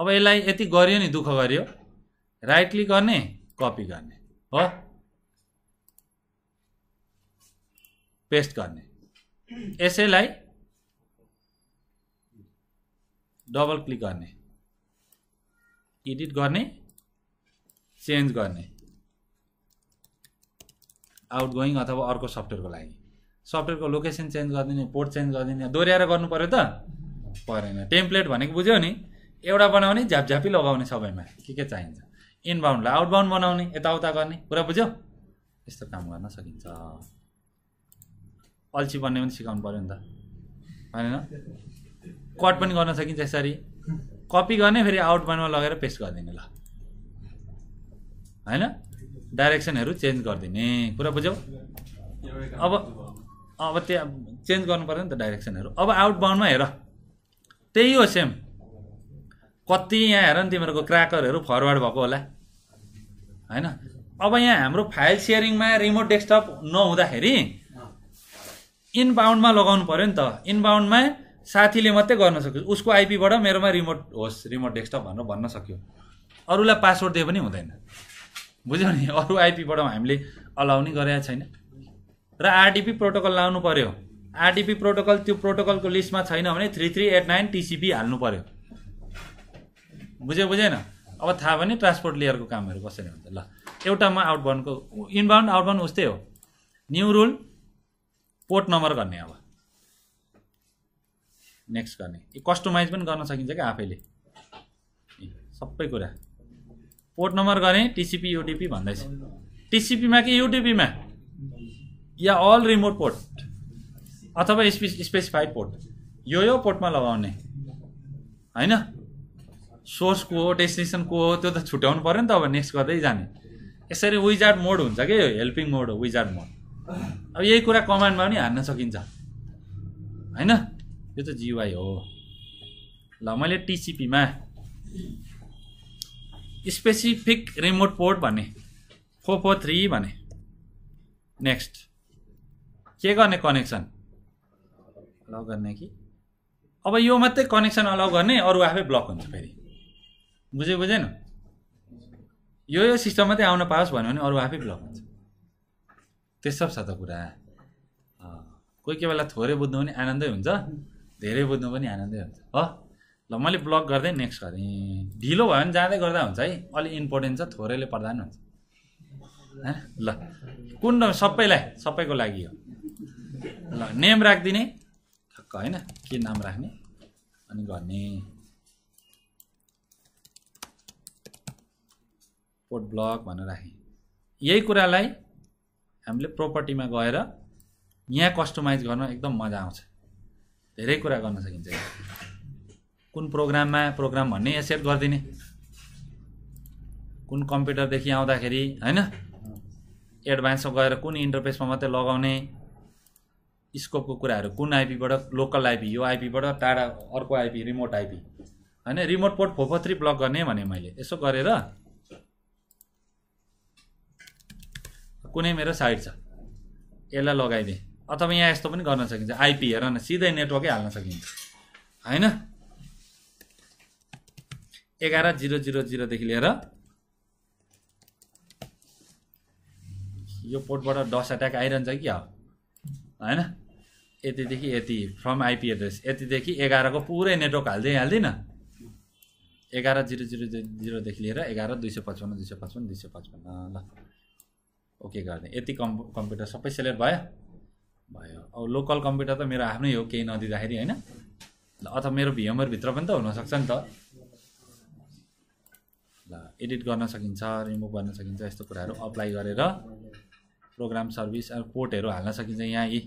S1: अब यसलाई यति गरियो नि दुःख गरियो राइट क्लिक गर्ने कपी गर्ने हो पेस्ट गर्ने यसैलाई डबल क्लिक गर्ने एडिट गर्ने चेन्ज गर्ने आउट गोइङ अथवा अर्को सफ्टवेयरको लागि सफ्टवेयरको लोकेसन चेन्ज गरिदिने पोर्ट चेन्ज गरिदिने दोहोऱ्याएर गर्नु पऱ्यो त परेन टेम्प्लेट भनेको बुझ्यो नि एउटा बनाउने झ्यापझ्यापी लगाउने सबैमा के के चाहिन्छ इनबाउन्डलाई आउटबाउन्ड बनाउने यताउता गर्ने कुरा बुझ्यो यस्तो काम गर्न सकिन्छ अल्छी बन्ने पनि सिकाउनु पऱ्यो नि त होइन कट पनि गर्न सकिन्छ यसरी कपी गर्ने फेरि आउटबाउन्डमा लगेर पेस्ट गरिदिने ल होइन डाइरेक्सनहरू चेन्ज गरिदिने कुरा बुझ्यौ अब अब त्यहाँ चेन्ज गर्नु नि त डाइरेक्सनहरू अब आउट आउटबाउन्डमा हेर त्यही हो सेम कति यहाँ हेर नि तिमीहरूको क्राकरहरू फरवर्ड भएको होला होइन अब यहाँ हाम्रो फाइल सेयरिङमा रिमोट डेस्कटप नहुँदाखेरि बााउन्डमा लगाउनु पऱ्यो नि त बााउन्डमा साथीले मात्रै गर्न सक्यो उसको आइपीबाट मेरोमा रिमोट होस् रिमोट डेस्कटप भनेर भन्न सक्यो अरूलाई पासवर्ड दिए पनि हुँदैन बुझ्यो नि अरू आइपीबाट हामीले अलाउ नै गरेका छैन र आरडिपी प्रोटोकल लाउनु पर्यो आरडिपी प्रोटोकल त्यो प्रोटोकलको लिस्टमा छैन भने three three eight nine TCP हाल्नु पऱ्यो बुझ्यो बुझेन अब थाहा भयो भने ट्रान्सपोर्ट लेयरको कामहरू कसरी हुन्छ ल एउटामा आउटबाउन्डको इनबाउन्ड आउटबाउन्ड उस्तै हो न्यु रुल पोर्ट नम्बर गर्ने अब नेक्स्ट गर्ने कस्टमाइज पनि गर्न सकिन्छ क्या आफैले सबै कुरा पोर्ट नम्बर गरेँ टिसिपी युडिपी भन्दैछ टिसिपीमा कि युटिपीमा या अल रिमोट पोर्ट अथवा स्पे स्पेसिफाइड पोर्ट यो यो पोर्टमा लगाउने होइन सोर्स को हो डेस्टिनेसन को हो त्यो त छुट्याउनु पऱ्यो नि त अब नेक्स्ट गर्दै जाने यसरी विजार्ड मोड हुन्छ कि यो हेल्पिङ मोड हो विजार्ड मोड अब यही कुरा कमान्डमा पनि हान्न सकिन्छ होइन यो त जिवाई हो ल मैले टिसिपीमा स्पेसिफिक रिमोट पोर्ट भन्ने फोर फोर थ्री भने नेक्स्ट के गर्ने कनेक्सन अलाउ गर्ने कि अब यो मात्रै कनेक्सन अलाउ गर्ने अरू आफै ब्लक हुन्छ फेरि बुझ्यो बुझेन यो यो सिस्टम मात्रै आउन पाओस् भन्यो भने अरू आफै ब्लक हुन्छ त्यस्तो छ त कुरा कोही कोही बेला थोरै बुझ्नु पनि आनन्दै हुन्छ धेरै बुझ्नु पनि आनन्दै हुन्छ हो ल मैले ब्लक गर्दै नेक्स्ट गरेँ ढिलो भयो भने जाँदै गर्दा हुन्छ है अलिक इम्पोर्टेन्ट छ थोरैले पर्दा पनि हुन्छ ल कुन सबैलाई सबैको लागि हो ल नेम राखिदिने ठक्क होइन के नाम राख्ने अनि गर्ने पोर्ट ब्लक भनेर राखेँ यही कुरालाई हामीले प्रोपर्टीमा गएर यहाँ कस्टमाइज गर्न एकदम मजा आउँछ धेरै कुरा गर्न सकिन्छ कुन प्रोग्राममा प्रोग्राम भन्ने एक्सेप्ट गरिदिने कुन कम्प्युटरदेखि आउँदाखेरि होइन एडभान्समा गएर कुन इन्टरफेसमा मात्रै लगाउने स्कोपको कुराहरू कुन आइपीबाट लोकल आइपी यो आइपीबाट टाढा अर्को आइपी रिमोट आइपी होइन remote port four three block गर्ने भने मैले यसो गरेर कुनै मेरो साइड छ यसलाई लगाइदिएँ अथवा यहाँ यस्तो पनि गर्न सकिन्छ आइपी हेर न सिधै नेटवर्कै हाल्न सकिन्छ होइन एघार जिरो जिरो जिरोदेखि लिएर यो पोर्टबाट डस एट्याक आइरहन्छ कि हो होइन यतिदेखि यति फ्रम आइपी एड्रेस यतिदेखि एघारको पुरै नेटवर्क हालिदिइ हाल्दिनँ एघार जिरो जिरो जिरोदेखि लिएर एघार दुई सय पचपन्न दुई सय पचपन्न दुई सय पचपन्न ल ओके गरिदिएँ यति कम् कम्प्युटर सबै सेलेक्ट भयो भयो अब लोकल कम्प्युटर त मेरो आफ्नै हो केही नदिँदाखेरि होइन ल अथवा मेरो भिएमआरभित्र पनि त हुनसक्छ नि त एडिट गर्न सकिन्छ रिमुभ गर्न सकिन्छ यस्तो कुराहरू अप्लाई गरेर प्रोग्राम सर्भिस पोर्टहरू हाल्न सकिन्छ यहाँ यी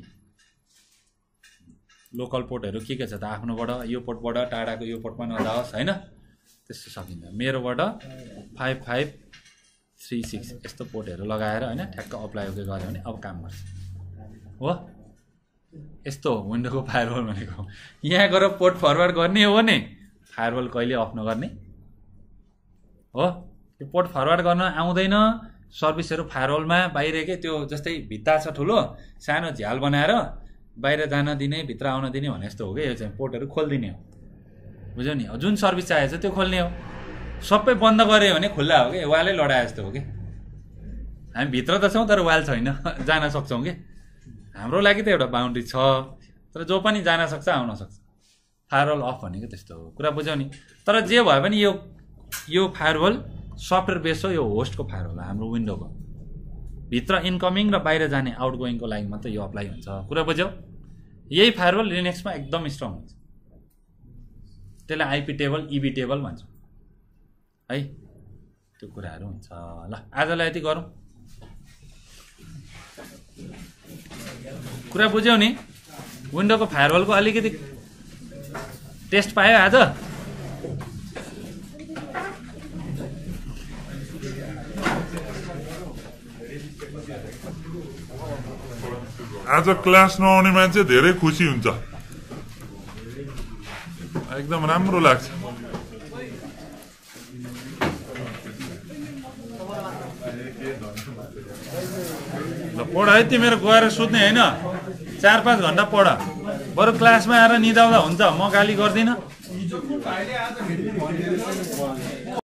S1: लोकल पोर्टहरू के के छ त आफ्नोबाट यो पोर्टबाट टाढाको यो पोर्टमा नजाओस् होइन त्यस्तो सकिन्छ मेरोबाट फाइभ फाइभ थ्री सिक्स यस्तो पोर्टहरू लगाएर होइन ठ्याक्क अप्लाई ओके गऱ्यो भने अब काम गर्छ हो यस्तो हो विन्डोको फायरवल भनेको यहाँ गएर पोर्ट फरवर्ड गर्ने हो भने फायरवल कहिले अफ नगर्ने हो त्यो पोर्ट फरवर्ड गर्न आउँदैन सर्भिसहरू फायरवलमा के त्यो जस्तै भित्ता छ ठुलो सानो झ्याल बनाएर बाहिर जान दिने भित्र आउन दिने भने जस्तो हो कि यो चाहिँ पोर्टहरू खोलिदिने हो बुझ्यौ नि जुन सर्भिस चाहिएको छ त्यो खोल्ने हो सबै बन्द गऱ्यो भने खुल्ला हो कि वालै लडाए जस्तो हो कि हामी भित्र त छौँ तर वाल छैन जान सक्छौँ कि हाम्रो लागि त एउटा बााउन्ड्री छ तर जो पनि जान सक्छ आउन सक्छ फायरवल अफ भनेको त्यस्तो हो कुरा बुझ्यौ नि तर जे भए पनि यो यो फायरवल सफ्टवेयर बेस हो यो होस्टको फायरवल हो हाम्रो विन्डोको भित्र इन्कमिङ र बाहिर जाने आउट गोइङको लागि मात्रै यो अप्लाई हुन्छ कुरा बुझ्यौ यही फायरवल लिनेक्समा एकदम स्ट्रङ हुन्छ त्यसलाई आइपी टेबल इबी टेबल भन्छ है त्यो कुराहरू हुन्छ ल आजलाई यति गरौँ कुरा बुझ्यौ नि विन्डोको फायरवलको अलिकति टेस्ट पायो आज आज क्लास नआउने मान्छे धेरै खुसी हुन्छ एकदम राम्रो लाग्छ पढ है तिमीहरू गएर सुत्ने होइन चार पाँच घन्टा पढ बरु क्लासमा आएर निदाउँदा हुन्छ म गाली गर्दिनँ